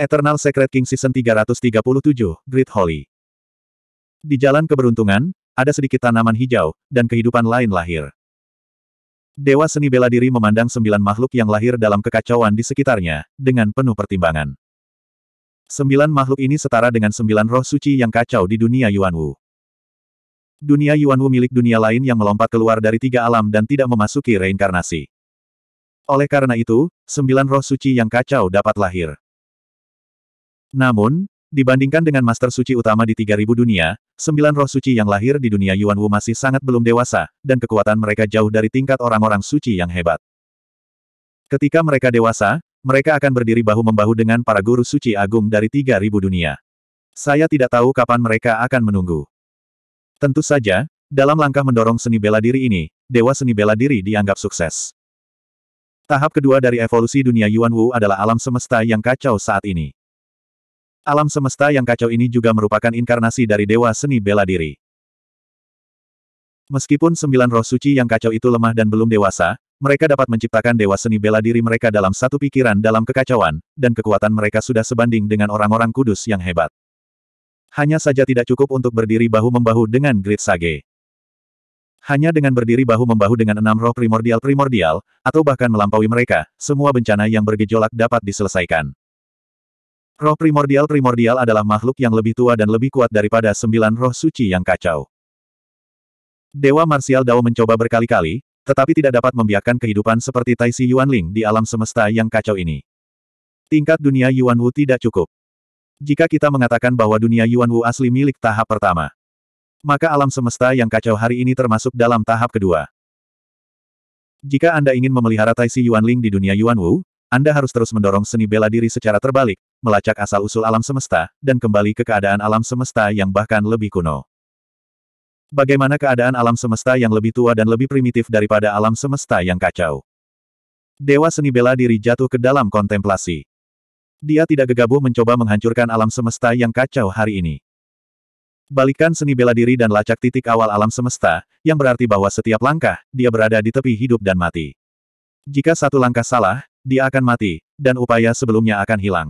Eternal Secret King Season 337, Great Holy. Di jalan keberuntungan, ada sedikit tanaman hijau, dan kehidupan lain lahir. Dewa seni bela diri memandang sembilan makhluk yang lahir dalam kekacauan di sekitarnya, dengan penuh pertimbangan. Sembilan makhluk ini setara dengan sembilan roh suci yang kacau di dunia Yuanwu. Dunia Yuanwu milik dunia lain yang melompat keluar dari tiga alam dan tidak memasuki reinkarnasi. Oleh karena itu, sembilan roh suci yang kacau dapat lahir. Namun, dibandingkan dengan Master Suci utama di 3000 dunia, sembilan roh suci yang lahir di dunia Yuan Wu masih sangat belum dewasa, dan kekuatan mereka jauh dari tingkat orang-orang suci yang hebat. Ketika mereka dewasa, mereka akan berdiri bahu-membahu dengan para guru suci agung dari 3000 dunia. Saya tidak tahu kapan mereka akan menunggu. Tentu saja, dalam langkah mendorong seni bela diri ini, Dewa Seni Bela Diri dianggap sukses. Tahap kedua dari evolusi dunia Yuan Wu adalah alam semesta yang kacau saat ini. Alam semesta yang kacau ini juga merupakan inkarnasi dari Dewa Seni Bela Diri. Meskipun sembilan roh suci yang kacau itu lemah dan belum dewasa, mereka dapat menciptakan Dewa Seni Bela Diri mereka dalam satu pikiran dalam kekacauan, dan kekuatan mereka sudah sebanding dengan orang-orang kudus yang hebat. Hanya saja tidak cukup untuk berdiri bahu-membahu dengan Grit Sage. Hanya dengan berdiri bahu-membahu dengan enam roh primordial-primordial, atau bahkan melampaui mereka, semua bencana yang bergejolak dapat diselesaikan. Roh primordial-primordial adalah makhluk yang lebih tua dan lebih kuat daripada sembilan roh suci yang kacau. Dewa Marsial Dao mencoba berkali-kali, tetapi tidak dapat membiarkan kehidupan seperti Taisi Yuanling di alam semesta yang kacau ini. Tingkat dunia Yuan Wu tidak cukup. Jika kita mengatakan bahwa dunia Yuan Wu asli milik tahap pertama, maka alam semesta yang kacau hari ini termasuk dalam tahap kedua. Jika Anda ingin memelihara Taisi Yuanling di dunia Yuan Wu, Anda harus terus mendorong seni bela diri secara terbalik, melacak asal-usul alam semesta, dan kembali ke keadaan alam semesta yang bahkan lebih kuno. Bagaimana keadaan alam semesta yang lebih tua dan lebih primitif daripada alam semesta yang kacau? Dewa seni bela diri jatuh ke dalam kontemplasi. Dia tidak gegabah mencoba menghancurkan alam semesta yang kacau hari ini. Balikan seni bela diri dan lacak titik awal alam semesta, yang berarti bahwa setiap langkah, dia berada di tepi hidup dan mati. Jika satu langkah salah, dia akan mati, dan upaya sebelumnya akan hilang.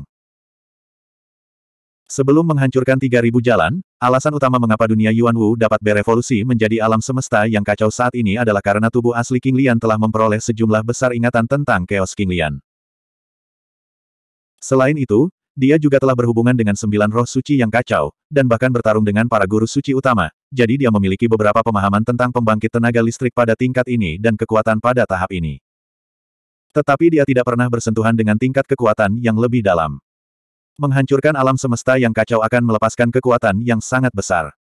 Sebelum menghancurkan 3.000 jalan, alasan utama mengapa dunia Yuan Wu dapat berevolusi menjadi alam semesta yang kacau saat ini adalah karena tubuh asli King Lian telah memperoleh sejumlah besar ingatan tentang chaos King Lian. Selain itu, dia juga telah berhubungan dengan sembilan roh suci yang kacau, dan bahkan bertarung dengan para guru suci utama, jadi dia memiliki beberapa pemahaman tentang pembangkit tenaga listrik pada tingkat ini dan kekuatan pada tahap ini. Tetapi dia tidak pernah bersentuhan dengan tingkat kekuatan yang lebih dalam. Menghancurkan alam semesta yang kacau akan melepaskan kekuatan yang sangat besar.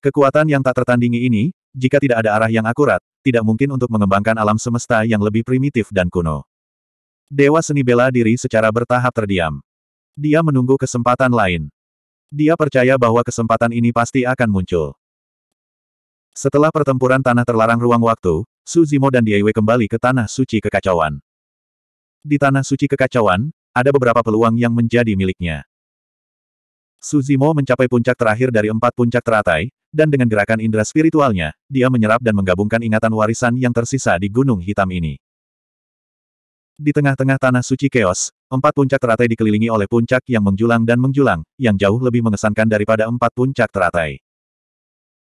Kekuatan yang tak tertandingi ini, jika tidak ada arah yang akurat, tidak mungkin untuk mengembangkan alam semesta yang lebih primitif dan kuno. Dewa seni bela diri secara bertahap terdiam. Dia menunggu kesempatan lain. Dia percaya bahwa kesempatan ini pasti akan muncul. Setelah pertempuran tanah terlarang ruang waktu, Suzimo dan Diewe kembali ke tanah suci kekacauan. Di tanah suci kekacauan, ada beberapa peluang yang menjadi miliknya. Suzimo mencapai puncak terakhir dari empat puncak teratai, dan dengan gerakan indera spiritualnya, dia menyerap dan menggabungkan ingatan warisan yang tersisa di Gunung Hitam ini. Di tengah-tengah tanah suci keos, empat puncak teratai dikelilingi oleh puncak yang menjulang dan menjulang, yang jauh lebih mengesankan daripada empat puncak teratai.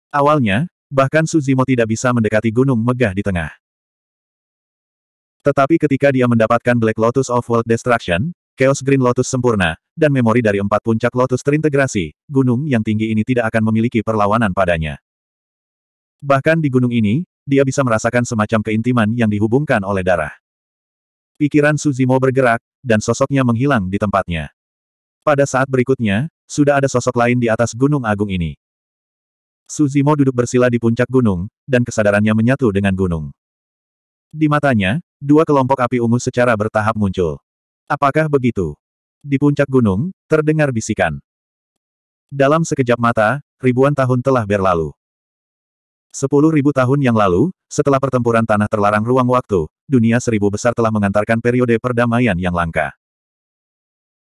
Awalnya, bahkan Suzimo tidak bisa mendekati gunung megah di tengah. Tetapi ketika dia mendapatkan Black Lotus of World Destruction, Chaos Green Lotus sempurna, dan memori dari empat puncak Lotus terintegrasi, gunung yang tinggi ini tidak akan memiliki perlawanan padanya. Bahkan di gunung ini, dia bisa merasakan semacam keintiman yang dihubungkan oleh darah. Pikiran Suzimo bergerak, dan sosoknya menghilang di tempatnya. Pada saat berikutnya, sudah ada sosok lain di atas gunung agung ini. Suzimo duduk bersila di puncak gunung, dan kesadarannya menyatu dengan gunung. Di matanya, dua kelompok api ungu secara bertahap muncul. Apakah begitu? Di puncak gunung, terdengar bisikan. Dalam sekejap mata, ribuan tahun telah berlalu. Sepuluh ribu tahun yang lalu, setelah pertempuran tanah terlarang ruang waktu, dunia seribu besar telah mengantarkan periode perdamaian yang langka.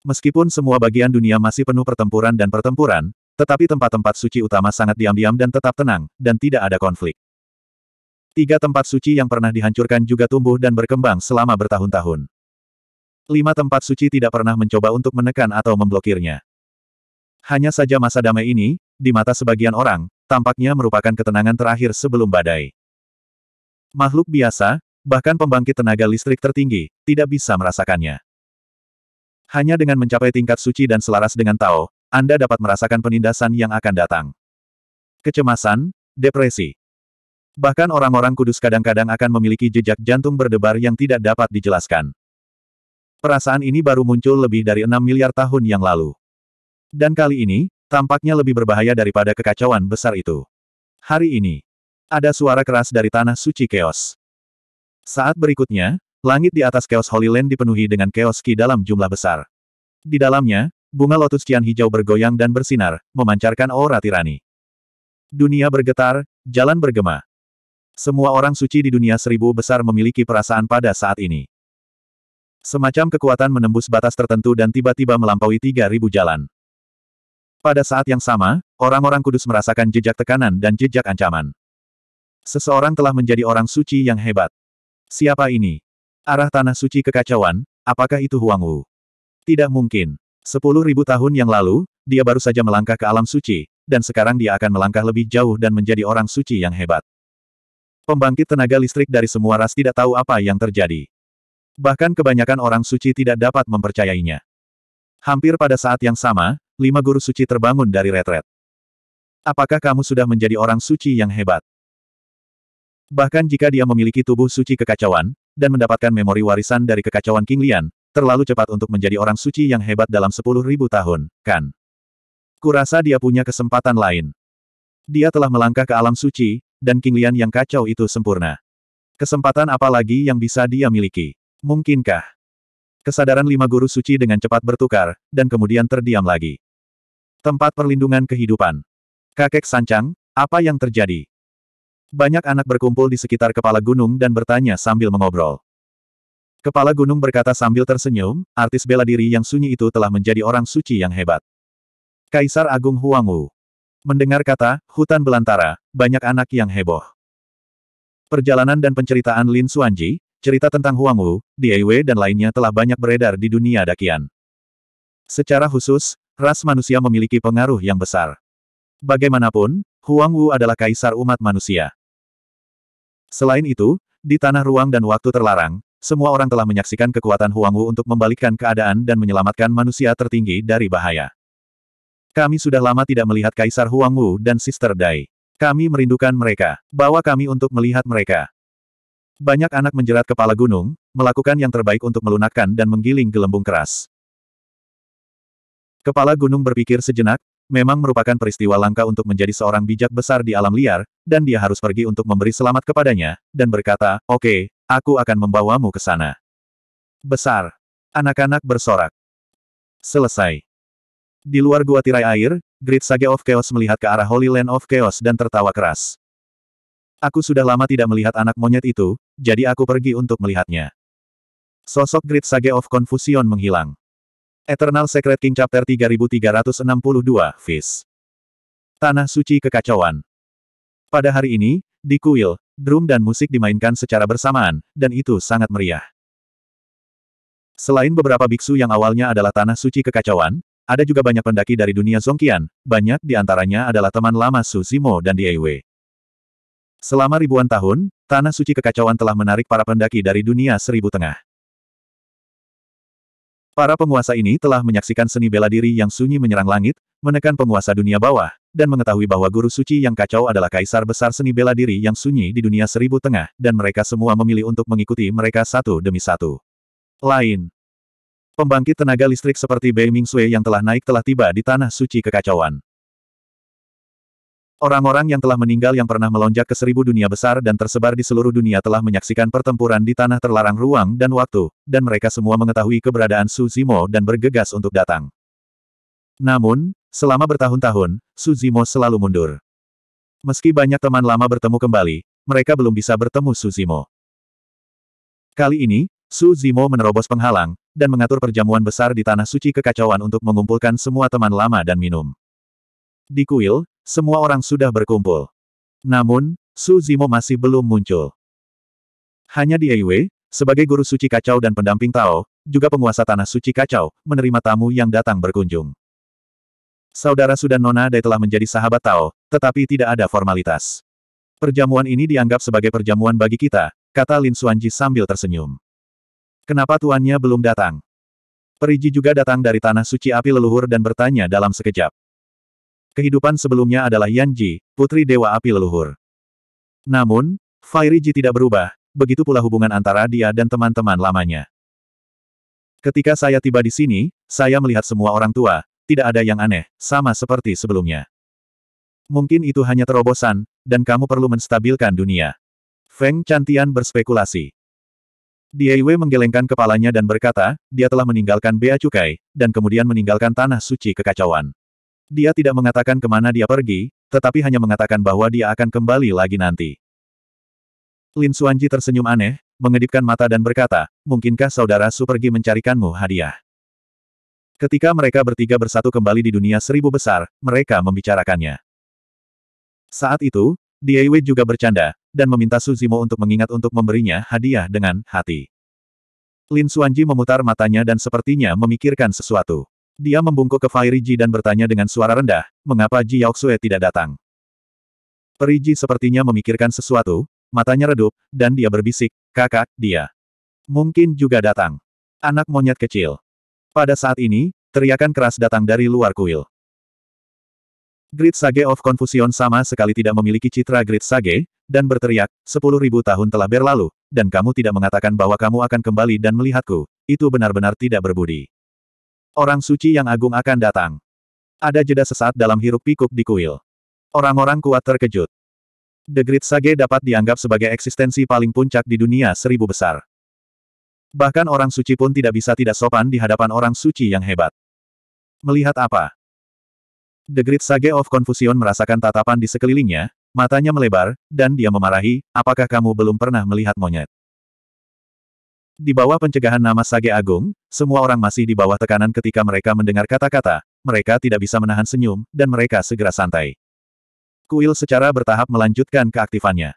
Meskipun semua bagian dunia masih penuh pertempuran dan pertempuran, tetapi tempat-tempat suci utama sangat diam-diam dan tetap tenang, dan tidak ada konflik. Tiga tempat suci yang pernah dihancurkan juga tumbuh dan berkembang selama bertahun-tahun lima tempat suci tidak pernah mencoba untuk menekan atau memblokirnya. Hanya saja masa damai ini, di mata sebagian orang, tampaknya merupakan ketenangan terakhir sebelum badai. Makhluk biasa, bahkan pembangkit tenaga listrik tertinggi, tidak bisa merasakannya. Hanya dengan mencapai tingkat suci dan selaras dengan Tao, Anda dapat merasakan penindasan yang akan datang. Kecemasan, depresi. Bahkan orang-orang kudus kadang-kadang akan memiliki jejak jantung berdebar yang tidak dapat dijelaskan. Perasaan ini baru muncul lebih dari 6 miliar tahun yang lalu. Dan kali ini, tampaknya lebih berbahaya daripada kekacauan besar itu. Hari ini, ada suara keras dari tanah suci keos. Saat berikutnya, langit di atas keos Holy Land dipenuhi dengan keoski Ki dalam jumlah besar. Di dalamnya, bunga lotus cian hijau bergoyang dan bersinar, memancarkan aura tirani. Dunia bergetar, jalan bergema. Semua orang suci di dunia seribu besar memiliki perasaan pada saat ini. Semacam kekuatan menembus batas tertentu dan tiba-tiba melampaui 3.000 jalan. Pada saat yang sama, orang-orang kudus merasakan jejak tekanan dan jejak ancaman. Seseorang telah menjadi orang suci yang hebat. Siapa ini? Arah tanah suci kekacauan, apakah itu Huang Wu? Tidak mungkin. Sepuluh ribu tahun yang lalu, dia baru saja melangkah ke alam suci, dan sekarang dia akan melangkah lebih jauh dan menjadi orang suci yang hebat. Pembangkit tenaga listrik dari semua ras tidak tahu apa yang terjadi. Bahkan kebanyakan orang suci tidak dapat mempercayainya. Hampir pada saat yang sama, lima guru suci terbangun dari retret. Apakah kamu sudah menjadi orang suci yang hebat? Bahkan jika dia memiliki tubuh suci kekacauan, dan mendapatkan memori warisan dari kekacauan King Lian, terlalu cepat untuk menjadi orang suci yang hebat dalam sepuluh ribu tahun, kan? Kurasa dia punya kesempatan lain. Dia telah melangkah ke alam suci, dan King Lian yang kacau itu sempurna. Kesempatan apa lagi yang bisa dia miliki? Mungkinkah? Kesadaran lima guru suci dengan cepat bertukar, dan kemudian terdiam lagi. Tempat perlindungan kehidupan. Kakek Sancang, apa yang terjadi? Banyak anak berkumpul di sekitar kepala gunung dan bertanya sambil mengobrol. Kepala gunung berkata sambil tersenyum, artis bela diri yang sunyi itu telah menjadi orang suci yang hebat. Kaisar Agung Huangwu. Mendengar kata, hutan belantara, banyak anak yang heboh. Perjalanan dan penceritaan Lin Suanji, Cerita tentang Huang Wu, Diewe dan lainnya telah banyak beredar di dunia dakian. Secara khusus, ras manusia memiliki pengaruh yang besar. Bagaimanapun, Huang Wu adalah kaisar umat manusia. Selain itu, di tanah ruang dan waktu terlarang, semua orang telah menyaksikan kekuatan Huang Wu untuk membalikkan keadaan dan menyelamatkan manusia tertinggi dari bahaya. Kami sudah lama tidak melihat Kaisar Huang Wu dan Sister Dai. Kami merindukan mereka. Bawa kami untuk melihat mereka. Banyak anak menjerat kepala gunung, melakukan yang terbaik untuk melunakkan dan menggiling gelembung keras. Kepala gunung berpikir sejenak, memang merupakan peristiwa langka untuk menjadi seorang bijak besar di alam liar, dan dia harus pergi untuk memberi selamat kepadanya, dan berkata, oke, okay, aku akan membawamu ke sana. Besar. Anak-anak bersorak. Selesai. Di luar gua tirai air, Great Sage of Chaos melihat ke arah Holy Land of Chaos dan tertawa keras. Aku sudah lama tidak melihat anak monyet itu, jadi aku pergi untuk melihatnya. Sosok Great Sage of Confusion menghilang. Eternal Secret King Chapter 3362 Fis. Tanah Suci Kekacauan. Pada hari ini, di kuil, drum dan musik dimainkan secara bersamaan, dan itu sangat meriah. Selain beberapa biksu yang awalnya adalah Tanah Suci Kekacauan, ada juga banyak pendaki dari dunia Zongkian, banyak di antaranya adalah teman lama Su Zimo dan Dieiwei. Selama ribuan tahun, Tanah Suci Kekacauan telah menarik para pendaki dari dunia seribu tengah. Para penguasa ini telah menyaksikan seni bela diri yang sunyi menyerang langit, menekan penguasa dunia bawah, dan mengetahui bahwa guru suci yang kacau adalah kaisar besar seni bela diri yang sunyi di dunia seribu tengah, dan mereka semua memilih untuk mengikuti mereka satu demi satu. Lain. Pembangkit tenaga listrik seperti Bei Ming Sui yang telah naik telah tiba di Tanah Suci Kekacauan. Orang-orang yang telah meninggal yang pernah melonjak ke seribu dunia besar dan tersebar di seluruh dunia telah menyaksikan pertempuran di tanah terlarang ruang dan waktu, dan mereka semua mengetahui keberadaan Su Zimo dan bergegas untuk datang. Namun, selama bertahun-tahun, Su Zimo selalu mundur. Meski banyak teman lama bertemu kembali, mereka belum bisa bertemu Su Zimo. Kali ini, Su Zimo menerobos penghalang, dan mengatur perjamuan besar di Tanah Suci Kekacauan untuk mengumpulkan semua teman lama dan minum. Di kuil, semua orang sudah berkumpul. Namun, Su Zimo masih belum muncul. Hanya di sebagai guru suci kacau dan pendamping Tao, juga penguasa tanah suci kacau, menerima tamu yang datang berkunjung. Saudara Sudan Nona Dai telah menjadi sahabat Tao, tetapi tidak ada formalitas. Perjamuan ini dianggap sebagai perjamuan bagi kita, kata Lin Suanji sambil tersenyum. Kenapa tuannya belum datang? Periji juga datang dari tanah suci api leluhur dan bertanya dalam sekejap. Kehidupan sebelumnya adalah Yanji, putri Dewa Api Leluhur. Namun, Ji tidak berubah, begitu pula hubungan antara dia dan teman-teman lamanya. Ketika saya tiba di sini, saya melihat semua orang tua, tidak ada yang aneh, sama seperti sebelumnya. Mungkin itu hanya terobosan, dan kamu perlu menstabilkan dunia. Feng Cantian berspekulasi. Wei menggelengkan kepalanya dan berkata, dia telah meninggalkan bea cukai, dan kemudian meninggalkan tanah suci kekacauan. Dia tidak mengatakan kemana dia pergi, tetapi hanya mengatakan bahwa dia akan kembali lagi nanti. Lin Suanji tersenyum aneh, mengedipkan mata dan berkata, mungkinkah saudara Su pergi mencarikanmu hadiah? Ketika mereka bertiga bersatu kembali di dunia seribu besar, mereka membicarakannya. Saat itu, Wei juga bercanda, dan meminta Su Zimo untuk mengingat untuk memberinya hadiah dengan hati. Lin Suanji memutar matanya dan sepertinya memikirkan sesuatu. Dia membungkuk ke Fairy Ji dan bertanya dengan suara rendah, mengapa Ji Yaoxue tidak datang. Perigi sepertinya memikirkan sesuatu, matanya redup, dan dia berbisik, kakak, dia. Mungkin juga datang. Anak monyet kecil. Pada saat ini, teriakan keras datang dari luar kuil. Great Sage of Confusion sama sekali tidak memiliki citra Great Sage, dan berteriak, sepuluh ribu tahun telah berlalu, dan kamu tidak mengatakan bahwa kamu akan kembali dan melihatku, itu benar-benar tidak berbudi. Orang suci yang agung akan datang. Ada jeda sesaat dalam hiruk pikuk di kuil. Orang-orang kuat terkejut. The Great Sage dapat dianggap sebagai eksistensi paling puncak di dunia seribu besar. Bahkan orang suci pun tidak bisa tidak sopan di hadapan orang suci yang hebat. Melihat apa? The Great Sage of Confucian merasakan tatapan di sekelilingnya, matanya melebar, dan dia memarahi, apakah kamu belum pernah melihat monyet? Di bawah pencegahan nama Sage Agung, semua orang masih di bawah tekanan ketika mereka mendengar kata-kata, mereka tidak bisa menahan senyum, dan mereka segera santai. Kuil secara bertahap melanjutkan keaktifannya.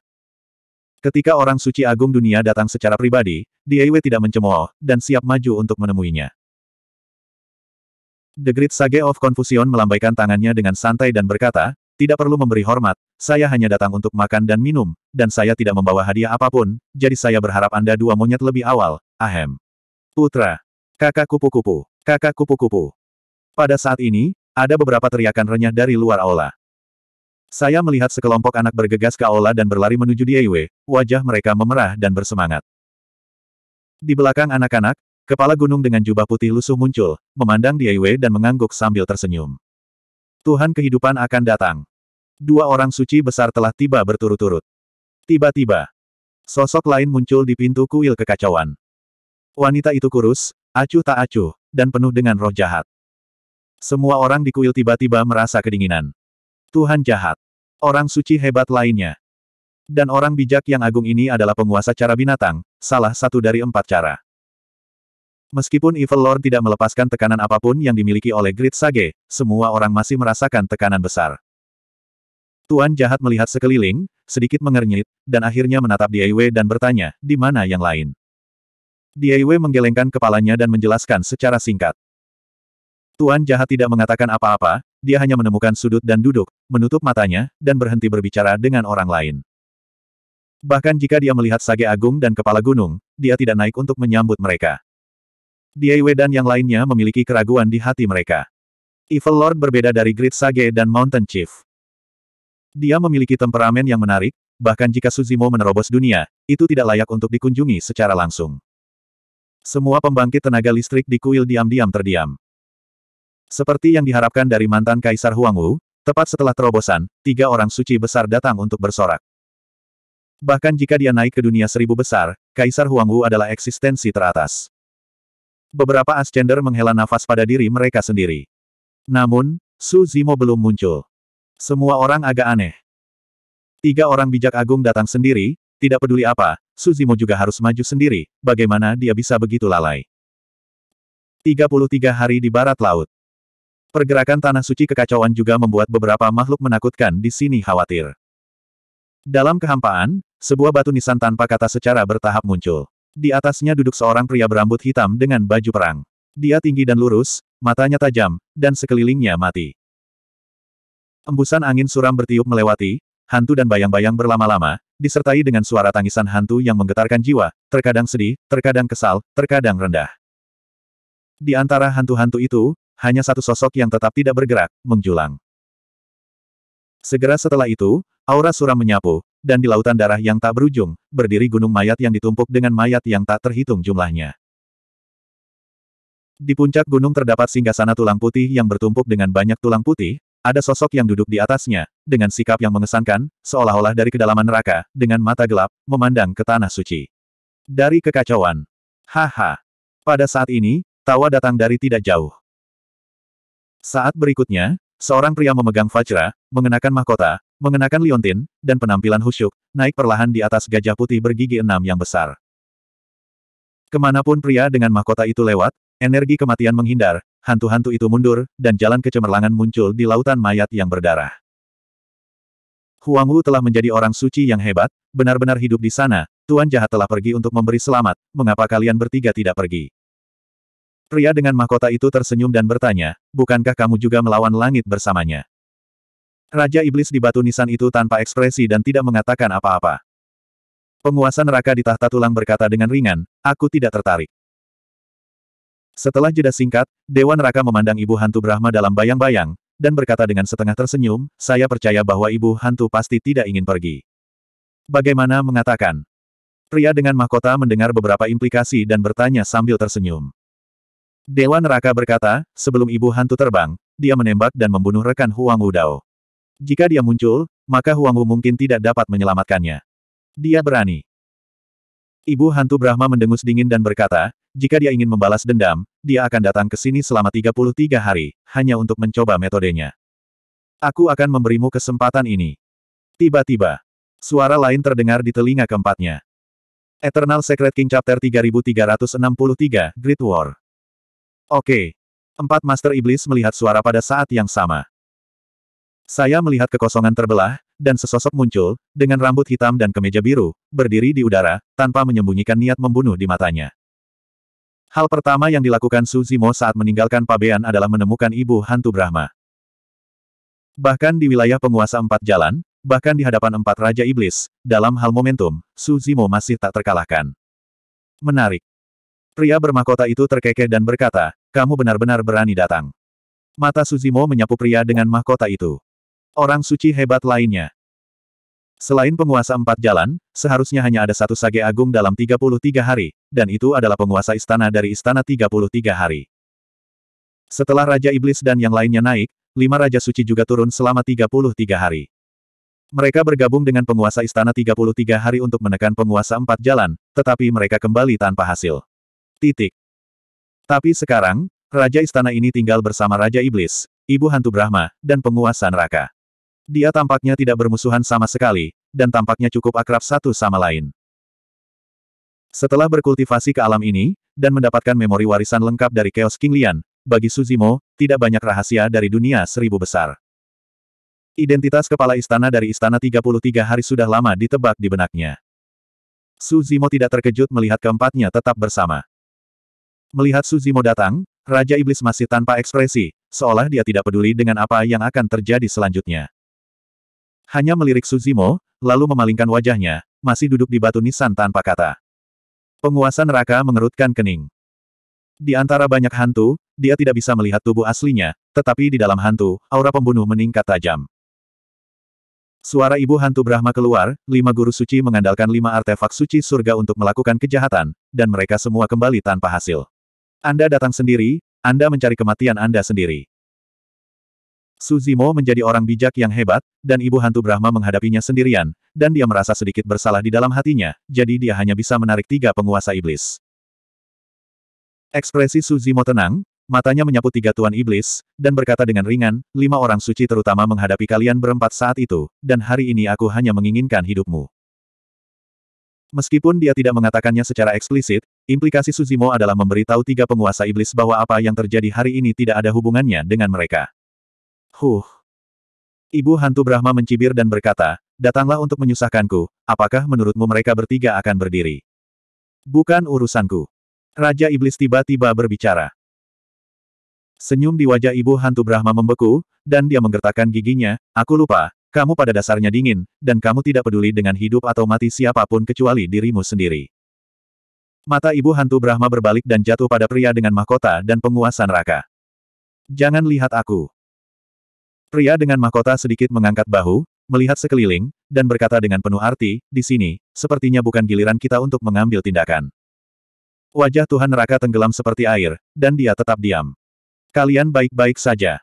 Ketika orang suci agung dunia datang secara pribadi, Diewe tidak mencemooh, dan siap maju untuk menemuinya. The Great Sage of Confusion melambaikan tangannya dengan santai dan berkata, tidak perlu memberi hormat, saya hanya datang untuk makan dan minum, dan saya tidak membawa hadiah apapun, jadi saya berharap Anda dua monyet lebih awal, ahem. Putra. Kakak kupu-kupu. Kakak kupu-kupu. Pada saat ini, ada beberapa teriakan renyah dari luar aula. Saya melihat sekelompok anak bergegas ke aula dan berlari menuju Diewe, wajah mereka memerah dan bersemangat. Di belakang anak-anak, kepala gunung dengan jubah putih lusuh muncul, memandang Diewe dan mengangguk sambil tersenyum. Tuhan kehidupan akan datang. Dua orang suci besar telah tiba berturut-turut. Tiba-tiba, sosok lain muncul di pintu kuil kekacauan. Wanita itu kurus, acuh tak acuh, dan penuh dengan roh jahat. Semua orang di kuil tiba-tiba merasa kedinginan. Tuhan jahat. Orang suci hebat lainnya. Dan orang bijak yang agung ini adalah penguasa cara binatang, salah satu dari empat cara. Meskipun Evil Lord tidak melepaskan tekanan apapun yang dimiliki oleh Great Sage, semua orang masih merasakan tekanan besar. Tuan jahat melihat sekeliling, sedikit mengernyit, dan akhirnya menatap Diewe dan bertanya, di mana yang lain? Diewe menggelengkan kepalanya dan menjelaskan secara singkat. Tuan jahat tidak mengatakan apa-apa, dia hanya menemukan sudut dan duduk, menutup matanya, dan berhenti berbicara dengan orang lain. Bahkan jika dia melihat Sage Agung dan Kepala Gunung, dia tidak naik untuk menyambut mereka. Diewe dan yang lainnya memiliki keraguan di hati mereka. Evil Lord berbeda dari Great Sage dan Mountain Chief. Dia memiliki temperamen yang menarik, bahkan jika Suzimo menerobos dunia, itu tidak layak untuk dikunjungi secara langsung. Semua pembangkit tenaga listrik di kuil diam-diam terdiam. Seperti yang diharapkan dari mantan Kaisar Huangwu, tepat setelah terobosan, tiga orang suci besar datang untuk bersorak. Bahkan jika dia naik ke dunia seribu besar, Kaisar Huangwu adalah eksistensi teratas. Beberapa Ascender menghela nafas pada diri mereka sendiri. Namun, Su Zimo belum muncul. Semua orang agak aneh. Tiga orang bijak agung datang sendiri, tidak peduli apa, Suzimo juga harus maju sendiri, bagaimana dia bisa begitu lalai. 33 hari di barat laut. Pergerakan tanah suci kekacauan juga membuat beberapa makhluk menakutkan di sini khawatir. Dalam kehampaan, sebuah batu nisan tanpa kata secara bertahap muncul. Di atasnya duduk seorang pria berambut hitam dengan baju perang. Dia tinggi dan lurus, matanya tajam, dan sekelilingnya mati. Embusan angin suram bertiup melewati, hantu dan bayang-bayang berlama-lama, disertai dengan suara tangisan hantu yang menggetarkan jiwa, terkadang sedih, terkadang kesal, terkadang rendah. Di antara hantu-hantu itu, hanya satu sosok yang tetap tidak bergerak, menjulang. Segera setelah itu, aura suram menyapu, dan di lautan darah yang tak berujung, berdiri gunung mayat yang ditumpuk dengan mayat yang tak terhitung jumlahnya. Di puncak gunung terdapat singgasana tulang putih yang bertumpuk dengan banyak tulang putih, ada sosok yang duduk di atasnya, dengan sikap yang mengesankan, seolah-olah dari kedalaman neraka, dengan mata gelap, memandang ke tanah suci. Dari kekacauan. Haha. Pada saat ini, tawa datang dari tidak jauh. Saat berikutnya, seorang pria memegang fajra, mengenakan mahkota, mengenakan liontin, dan penampilan husyuk, naik perlahan di atas gajah putih bergigi enam yang besar. Kemanapun pria dengan mahkota itu lewat, energi kematian menghindar, hantu-hantu itu mundur, dan jalan kecemerlangan muncul di lautan mayat yang berdarah. Huang Wu telah menjadi orang suci yang hebat, benar-benar hidup di sana, Tuan jahat telah pergi untuk memberi selamat, mengapa kalian bertiga tidak pergi? Pria dengan mahkota itu tersenyum dan bertanya, bukankah kamu juga melawan langit bersamanya? Raja Iblis di batu nisan itu tanpa ekspresi dan tidak mengatakan apa-apa. Penguasa neraka di tahta tulang berkata dengan ringan, aku tidak tertarik. Setelah jeda singkat, Dewan Raka memandang Ibu Hantu Brahma dalam bayang-bayang, dan berkata dengan setengah tersenyum, saya percaya bahwa Ibu Hantu pasti tidak ingin pergi. Bagaimana mengatakan? Pria dengan mahkota mendengar beberapa implikasi dan bertanya sambil tersenyum. Dewa Neraka berkata, sebelum Ibu Hantu terbang, dia menembak dan membunuh rekan Huang Wudao. Jika dia muncul, maka Huang Wu mungkin tidak dapat menyelamatkannya. Dia berani. Ibu Hantu Brahma mendengus dingin dan berkata, jika dia ingin membalas dendam, dia akan datang ke sini selama 33 hari, hanya untuk mencoba metodenya. Aku akan memberimu kesempatan ini. Tiba-tiba, suara lain terdengar di telinga keempatnya. Eternal Secret King Chapter 3363, Great War. Oke. Empat Master Iblis melihat suara pada saat yang sama. Saya melihat kekosongan terbelah, dan sesosok muncul, dengan rambut hitam dan kemeja biru, berdiri di udara, tanpa menyembunyikan niat membunuh di matanya. Hal pertama yang dilakukan Suzimo saat meninggalkan Pabean adalah menemukan ibu hantu Brahma. Bahkan di wilayah penguasa empat jalan, bahkan di hadapan empat raja iblis, dalam hal momentum, Suzimo masih tak terkalahkan. Menarik. Pria bermahkota itu terkekeh dan berkata, kamu benar-benar berani datang. Mata Suzimo menyapu pria dengan mahkota itu. Orang suci hebat lainnya. Selain penguasa empat jalan, seharusnya hanya ada satu sage agung dalam 33 hari, dan itu adalah penguasa istana dari istana 33 hari. Setelah Raja Iblis dan yang lainnya naik, lima Raja Suci juga turun selama 33 hari. Mereka bergabung dengan penguasa istana 33 hari untuk menekan penguasa empat jalan, tetapi mereka kembali tanpa hasil. Titik. Tapi sekarang, Raja Istana ini tinggal bersama Raja Iblis, Ibu Hantu Brahma, dan penguasa neraka. Dia tampaknya tidak bermusuhan sama sekali, dan tampaknya cukup akrab satu sama lain. Setelah berkultivasi ke alam ini, dan mendapatkan memori warisan lengkap dari Chaos King Lian, bagi Suzimo, tidak banyak rahasia dari dunia seribu besar. Identitas kepala istana dari istana 33 hari sudah lama ditebak di benaknya. Suzimo tidak terkejut melihat keempatnya tetap bersama. Melihat Suzimo datang, Raja Iblis masih tanpa ekspresi, seolah dia tidak peduli dengan apa yang akan terjadi selanjutnya hanya melirik Suzimo, lalu memalingkan wajahnya, masih duduk di batu nisan tanpa kata. Penguasa neraka mengerutkan kening. Di antara banyak hantu, dia tidak bisa melihat tubuh aslinya, tetapi di dalam hantu, aura pembunuh meningkat tajam. Suara ibu hantu Brahma keluar, lima guru suci mengandalkan lima artefak suci surga untuk melakukan kejahatan, dan mereka semua kembali tanpa hasil. Anda datang sendiri, Anda mencari kematian Anda sendiri. Suzimo menjadi orang bijak yang hebat, dan ibu hantu Brahma menghadapinya sendirian, dan dia merasa sedikit bersalah di dalam hatinya, jadi dia hanya bisa menarik tiga penguasa iblis. Ekspresi Suzimo tenang, matanya menyapu tiga tuan iblis, dan berkata dengan ringan, lima orang suci terutama menghadapi kalian berempat saat itu, dan hari ini aku hanya menginginkan hidupmu. Meskipun dia tidak mengatakannya secara eksplisit, implikasi Suzimo adalah memberitahu tiga penguasa iblis bahwa apa yang terjadi hari ini tidak ada hubungannya dengan mereka. Huh. Ibu hantu Brahma mencibir dan berkata, datanglah untuk menyusahkanku, apakah menurutmu mereka bertiga akan berdiri? Bukan urusanku. Raja Iblis tiba-tiba berbicara. Senyum di wajah ibu hantu Brahma membeku, dan dia menggertakkan giginya, aku lupa, kamu pada dasarnya dingin, dan kamu tidak peduli dengan hidup atau mati siapapun kecuali dirimu sendiri. Mata ibu hantu Brahma berbalik dan jatuh pada pria dengan mahkota dan penguasa neraka. Jangan lihat aku. Pria dengan mahkota sedikit mengangkat bahu, melihat sekeliling, dan berkata dengan penuh arti, di sini, sepertinya bukan giliran kita untuk mengambil tindakan. Wajah Tuhan neraka tenggelam seperti air, dan dia tetap diam. Kalian baik-baik saja.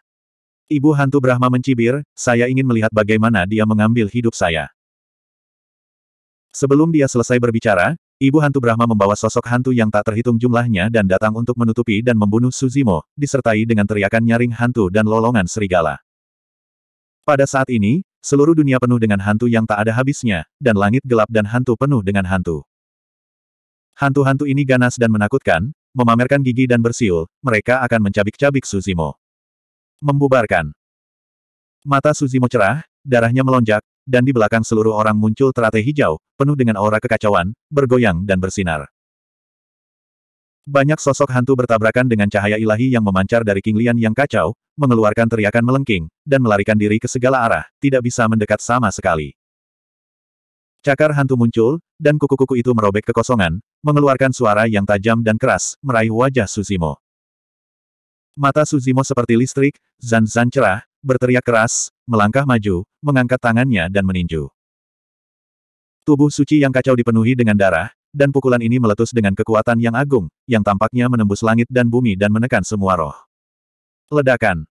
Ibu hantu Brahma mencibir, saya ingin melihat bagaimana dia mengambil hidup saya. Sebelum dia selesai berbicara, Ibu hantu Brahma membawa sosok hantu yang tak terhitung jumlahnya dan datang untuk menutupi dan membunuh Suzimo, disertai dengan teriakan nyaring hantu dan lolongan serigala. Pada saat ini, seluruh dunia penuh dengan hantu yang tak ada habisnya, dan langit gelap dan hantu penuh dengan hantu. Hantu-hantu ini ganas dan menakutkan, memamerkan gigi dan bersiul, mereka akan mencabik-cabik Suzimo. Membubarkan. Mata Suzimo cerah, darahnya melonjak, dan di belakang seluruh orang muncul teratai hijau, penuh dengan aura kekacauan, bergoyang dan bersinar. Banyak sosok hantu bertabrakan dengan cahaya ilahi yang memancar dari King Lian yang kacau, mengeluarkan teriakan melengking, dan melarikan diri ke segala arah, tidak bisa mendekat sama sekali. Cakar hantu muncul, dan kuku-kuku itu merobek kekosongan, mengeluarkan suara yang tajam dan keras, meraih wajah Suzimo. Mata Suzimo seperti listrik, zan-zan cerah, berteriak keras, melangkah maju, mengangkat tangannya dan meninju. Tubuh suci yang kacau dipenuhi dengan darah, dan pukulan ini meletus dengan kekuatan yang agung, yang tampaknya menembus langit dan bumi dan menekan semua roh. Ledakan.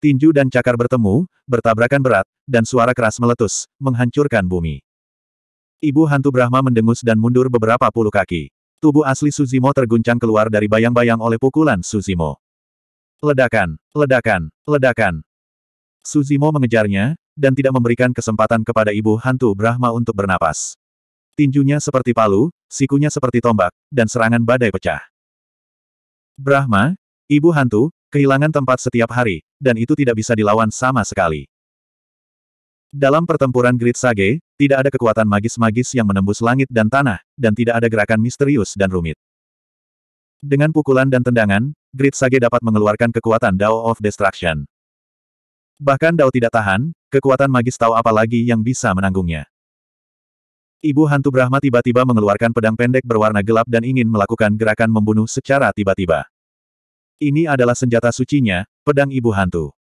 Tinju dan cakar bertemu, bertabrakan berat, dan suara keras meletus, menghancurkan bumi. Ibu hantu Brahma mendengus dan mundur beberapa puluh kaki. Tubuh asli Suzimo terguncang keluar dari bayang-bayang oleh pukulan Suzimo. Ledakan, ledakan, ledakan. Suzimo mengejarnya, dan tidak memberikan kesempatan kepada ibu hantu Brahma untuk bernapas. Tinjunya seperti palu, sikunya seperti tombak, dan serangan badai pecah. Brahma, ibu hantu, kehilangan tempat setiap hari, dan itu tidak bisa dilawan sama sekali. Dalam pertempuran Grid Sage, tidak ada kekuatan magis-magis yang menembus langit dan tanah, dan tidak ada gerakan misterius dan rumit. Dengan pukulan dan tendangan, Grid Sage dapat mengeluarkan kekuatan Dao of Destruction. Bahkan Dao tidak tahan, kekuatan magis tahu apa lagi yang bisa menanggungnya. Ibu hantu Brahma tiba-tiba mengeluarkan pedang pendek berwarna gelap dan ingin melakukan gerakan membunuh secara tiba-tiba. Ini adalah senjata sucinya, pedang ibu hantu.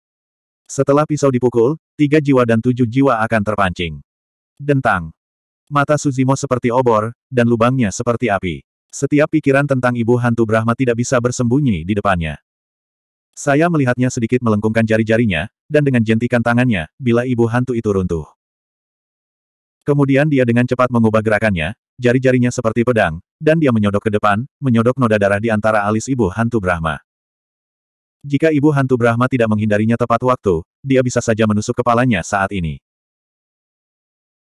Setelah pisau dipukul, tiga jiwa dan tujuh jiwa akan terpancing. Dentang. Mata Suzimo seperti obor, dan lubangnya seperti api. Setiap pikiran tentang ibu hantu Brahma tidak bisa bersembunyi di depannya. Saya melihatnya sedikit melengkungkan jari-jarinya, dan dengan jentikan tangannya, bila ibu hantu itu runtuh. Kemudian dia dengan cepat mengubah gerakannya, jari-jarinya seperti pedang, dan dia menyodok ke depan, menyodok noda darah di antara alis ibu hantu Brahma. Jika ibu hantu Brahma tidak menghindarinya tepat waktu, dia bisa saja menusuk kepalanya saat ini.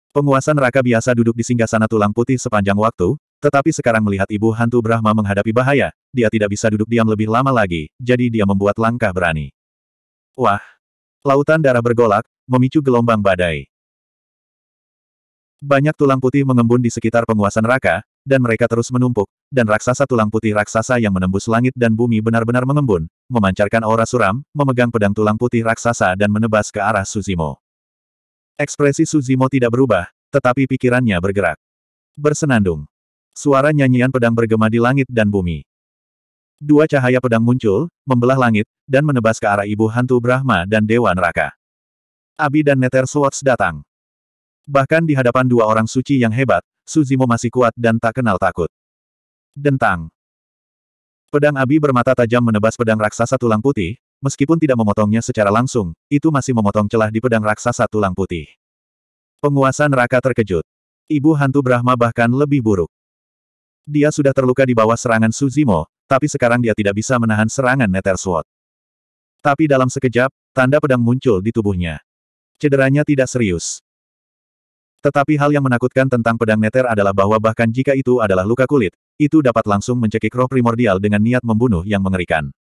Penguasa neraka biasa duduk di singgasana tulang putih sepanjang waktu, tetapi sekarang melihat ibu hantu Brahma menghadapi bahaya, dia tidak bisa duduk diam lebih lama lagi, jadi dia membuat langkah berani. Wah! Lautan darah bergolak, memicu gelombang badai. Banyak tulang putih mengembun di sekitar penguasa neraka, dan mereka terus menumpuk, dan raksasa tulang putih raksasa yang menembus langit dan bumi benar-benar mengembun, memancarkan aura suram, memegang pedang tulang putih raksasa dan menebas ke arah Suzimo. Ekspresi Suzimo tidak berubah, tetapi pikirannya bergerak. Bersenandung. Suara nyanyian pedang bergema di langit dan bumi. Dua cahaya pedang muncul, membelah langit, dan menebas ke arah ibu hantu Brahma dan Dewa Neraka. Abi dan Nether Swords datang. Bahkan di hadapan dua orang suci yang hebat, Suzimo masih kuat dan tak kenal takut. Dentang. Pedang Abi bermata tajam menebas pedang raksasa tulang putih, meskipun tidak memotongnya secara langsung, itu masih memotong celah di pedang raksasa tulang putih. Penguasa neraka terkejut. Ibu hantu Brahma bahkan lebih buruk. Dia sudah terluka di bawah serangan Suzimo, tapi sekarang dia tidak bisa menahan serangan Nether Tapi dalam sekejap, tanda pedang muncul di tubuhnya. Cederanya tidak serius. Tetapi hal yang menakutkan tentang pedang neter adalah bahwa bahkan jika itu adalah luka kulit, itu dapat langsung mencekik roh primordial dengan niat membunuh yang mengerikan.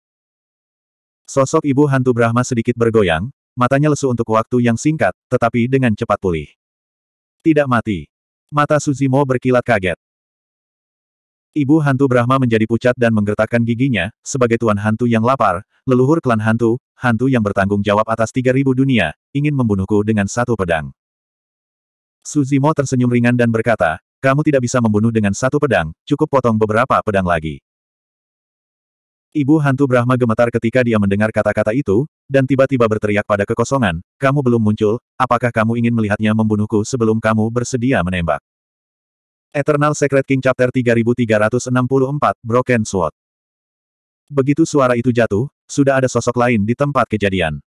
Sosok ibu hantu Brahma sedikit bergoyang, matanya lesu untuk waktu yang singkat, tetapi dengan cepat pulih. Tidak mati. Mata Suzimo berkilat kaget. Ibu hantu Brahma menjadi pucat dan menggertakkan giginya, sebagai tuan hantu yang lapar, leluhur klan hantu, hantu yang bertanggung jawab atas 3000 dunia, ingin membunuhku dengan satu pedang. Suzimo tersenyum ringan dan berkata, kamu tidak bisa membunuh dengan satu pedang, cukup potong beberapa pedang lagi. Ibu hantu Brahma gemetar ketika dia mendengar kata-kata itu, dan tiba-tiba berteriak pada kekosongan, kamu belum muncul, apakah kamu ingin melihatnya membunuhku sebelum kamu bersedia menembak? Eternal Secret King Chapter 3364, Broken Sword Begitu suara itu jatuh, sudah ada sosok lain di tempat kejadian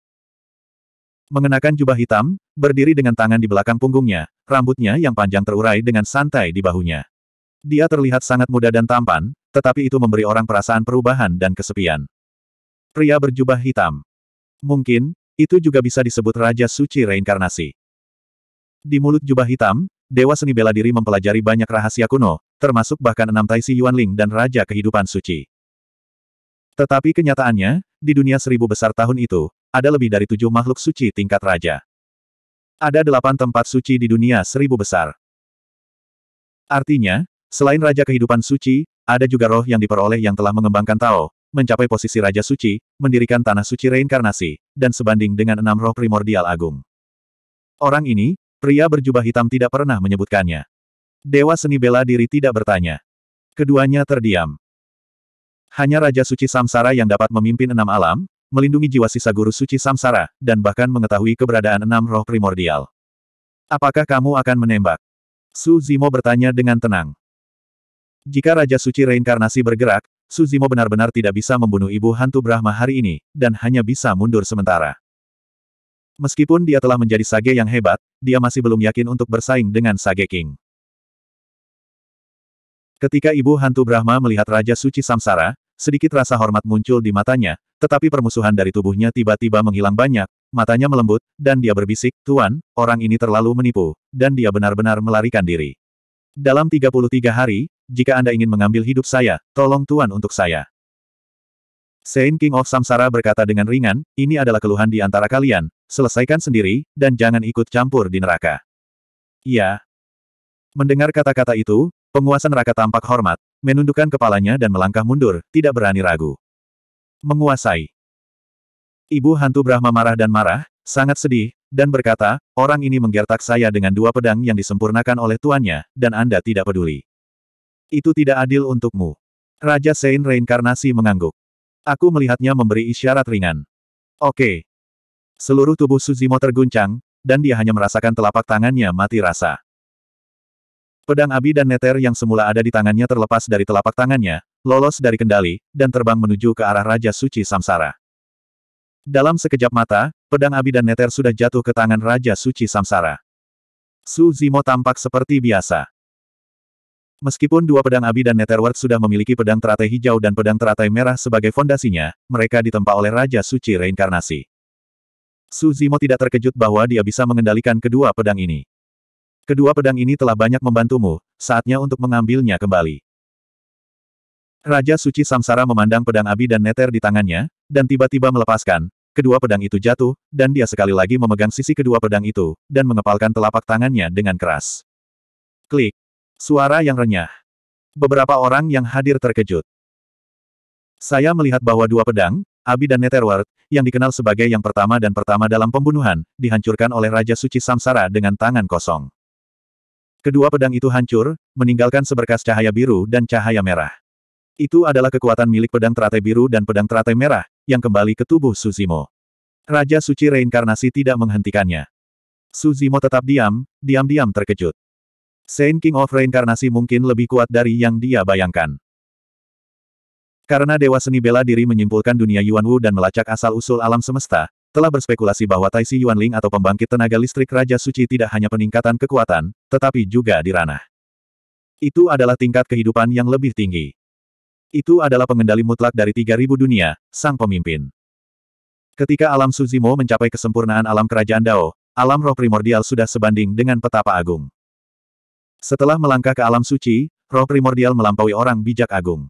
mengenakan jubah hitam, berdiri dengan tangan di belakang punggungnya, rambutnya yang panjang terurai dengan santai di bahunya. Dia terlihat sangat muda dan tampan, tetapi itu memberi orang perasaan perubahan dan kesepian. Pria berjubah hitam. Mungkin, itu juga bisa disebut Raja Suci Reinkarnasi. Di mulut jubah hitam, Dewa Seni Bela Diri mempelajari banyak rahasia kuno, termasuk bahkan enam Taisi Ling dan Raja Kehidupan Suci. Tetapi kenyataannya, di dunia seribu besar tahun itu, ada lebih dari tujuh makhluk suci tingkat raja. Ada delapan tempat suci di dunia seribu besar. Artinya, selain raja kehidupan suci, ada juga roh yang diperoleh yang telah mengembangkan Tao, mencapai posisi Raja Suci, mendirikan Tanah Suci Reinkarnasi, dan sebanding dengan enam roh primordial agung. Orang ini, pria berjubah hitam tidak pernah menyebutkannya. Dewa seni bela diri tidak bertanya. Keduanya terdiam. Hanya Raja Suci Samsara yang dapat memimpin enam alam, melindungi jiwa sisa guru suci samsara, dan bahkan mengetahui keberadaan enam roh primordial. Apakah kamu akan menembak? Su Zimo bertanya dengan tenang. Jika Raja Suci Reinkarnasi bergerak, Su Zimo benar-benar tidak bisa membunuh ibu hantu Brahma hari ini, dan hanya bisa mundur sementara. Meskipun dia telah menjadi Sage yang hebat, dia masih belum yakin untuk bersaing dengan Sage King. Ketika ibu hantu Brahma melihat Raja Suci Samsara, Sedikit rasa hormat muncul di matanya, tetapi permusuhan dari tubuhnya tiba-tiba menghilang banyak, matanya melembut, dan dia berbisik, Tuan, orang ini terlalu menipu, dan dia benar-benar melarikan diri. Dalam 33 hari, jika Anda ingin mengambil hidup saya, tolong Tuan untuk saya. Saint King of Samsara berkata dengan ringan, ini adalah keluhan di antara kalian, selesaikan sendiri, dan jangan ikut campur di neraka. Iya. Mendengar kata-kata itu, penguasa neraka tampak hormat, menundukkan kepalanya dan melangkah mundur, tidak berani ragu. Menguasai. Ibu hantu Brahma marah dan marah, sangat sedih, dan berkata, orang ini menggertak saya dengan dua pedang yang disempurnakan oleh tuannya, dan Anda tidak peduli. Itu tidak adil untukmu. Raja Sein reinkarnasi mengangguk. Aku melihatnya memberi isyarat ringan. Oke. Seluruh tubuh Suzimo terguncang, dan dia hanya merasakan telapak tangannya mati rasa. Pedang Abi dan Neter yang semula ada di tangannya terlepas dari telapak tangannya, lolos dari kendali, dan terbang menuju ke arah Raja Suci Samsara. Dalam sekejap mata, pedang Abi dan Neter sudah jatuh ke tangan Raja Suci Samsara. Su Zimo tampak seperti biasa. Meskipun dua pedang Abi dan Ward sudah memiliki pedang teratai hijau dan pedang teratai merah sebagai fondasinya, mereka ditempa oleh Raja Suci Reinkarnasi. Su Zimo tidak terkejut bahwa dia bisa mengendalikan kedua pedang ini. Kedua pedang ini telah banyak membantumu, saatnya untuk mengambilnya kembali. Raja Suci Samsara memandang pedang Abi dan Neter di tangannya, dan tiba-tiba melepaskan, kedua pedang itu jatuh, dan dia sekali lagi memegang sisi kedua pedang itu, dan mengepalkan telapak tangannya dengan keras. Klik. Suara yang renyah. Beberapa orang yang hadir terkejut. Saya melihat bahwa dua pedang, Abi dan Netherworld, yang dikenal sebagai yang pertama dan pertama dalam pembunuhan, dihancurkan oleh Raja Suci Samsara dengan tangan kosong. Kedua pedang itu hancur, meninggalkan seberkas cahaya biru dan cahaya merah. Itu adalah kekuatan milik pedang teratai biru dan pedang teratai merah, yang kembali ke tubuh Suzimo. Raja suci reinkarnasi tidak menghentikannya. Suzimo tetap diam, diam-diam terkejut. Saint King of Reinkarnasi mungkin lebih kuat dari yang dia bayangkan. Karena Dewa Seni Bela Diri menyimpulkan dunia Yuan Wu dan melacak asal-usul alam semesta, telah berspekulasi bahwa Tai Si Yuanling atau pembangkit tenaga listrik Raja Suci tidak hanya peningkatan kekuatan, tetapi juga di ranah. Itu adalah tingkat kehidupan yang lebih tinggi. Itu adalah pengendali mutlak dari 3000 dunia, sang pemimpin. Ketika alam Suzimo mencapai kesempurnaan alam kerajaan Dao, alam roh primordial sudah sebanding dengan petapa agung. Setelah melangkah ke alam suci, roh primordial melampaui orang bijak agung.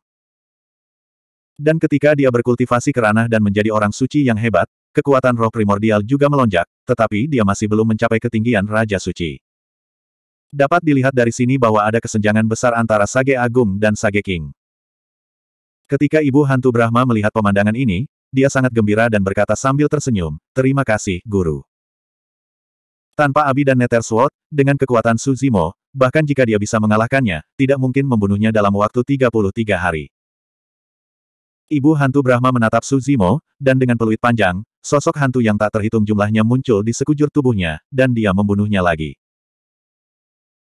Dan ketika dia berkultivasi ke ranah dan menjadi orang suci yang hebat, Kekuatan roh primordial juga melonjak, tetapi dia masih belum mencapai ketinggian Raja Suci. Dapat dilihat dari sini bahwa ada kesenjangan besar antara Sage Agung dan Sage King. Ketika Ibu Hantu Brahma melihat pemandangan ini, dia sangat gembira dan berkata sambil tersenyum, Terima kasih, Guru. Tanpa Abi dan Nether Sword, dengan kekuatan Suzimo, bahkan jika dia bisa mengalahkannya, tidak mungkin membunuhnya dalam waktu 33 hari. Ibu Hantu Brahma menatap Suzimo, dan dengan peluit panjang, Sosok hantu yang tak terhitung jumlahnya muncul di sekujur tubuhnya, dan dia membunuhnya lagi.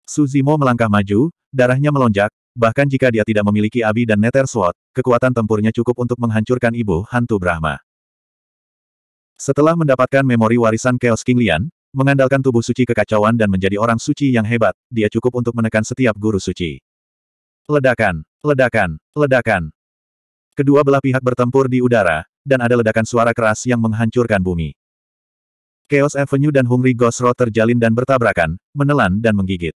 Suzimo melangkah maju, darahnya melonjak, bahkan jika dia tidak memiliki abi dan Nether sword, kekuatan tempurnya cukup untuk menghancurkan ibu hantu Brahma. Setelah mendapatkan memori warisan Chaos King Lian, mengandalkan tubuh suci kekacauan dan menjadi orang suci yang hebat, dia cukup untuk menekan setiap guru suci. Ledakan, ledakan, ledakan. Kedua belah pihak bertempur di udara, dan ada ledakan suara keras yang menghancurkan bumi. Chaos Avenue dan Hungry Ghost Road terjalin dan bertabrakan, menelan dan menggigit.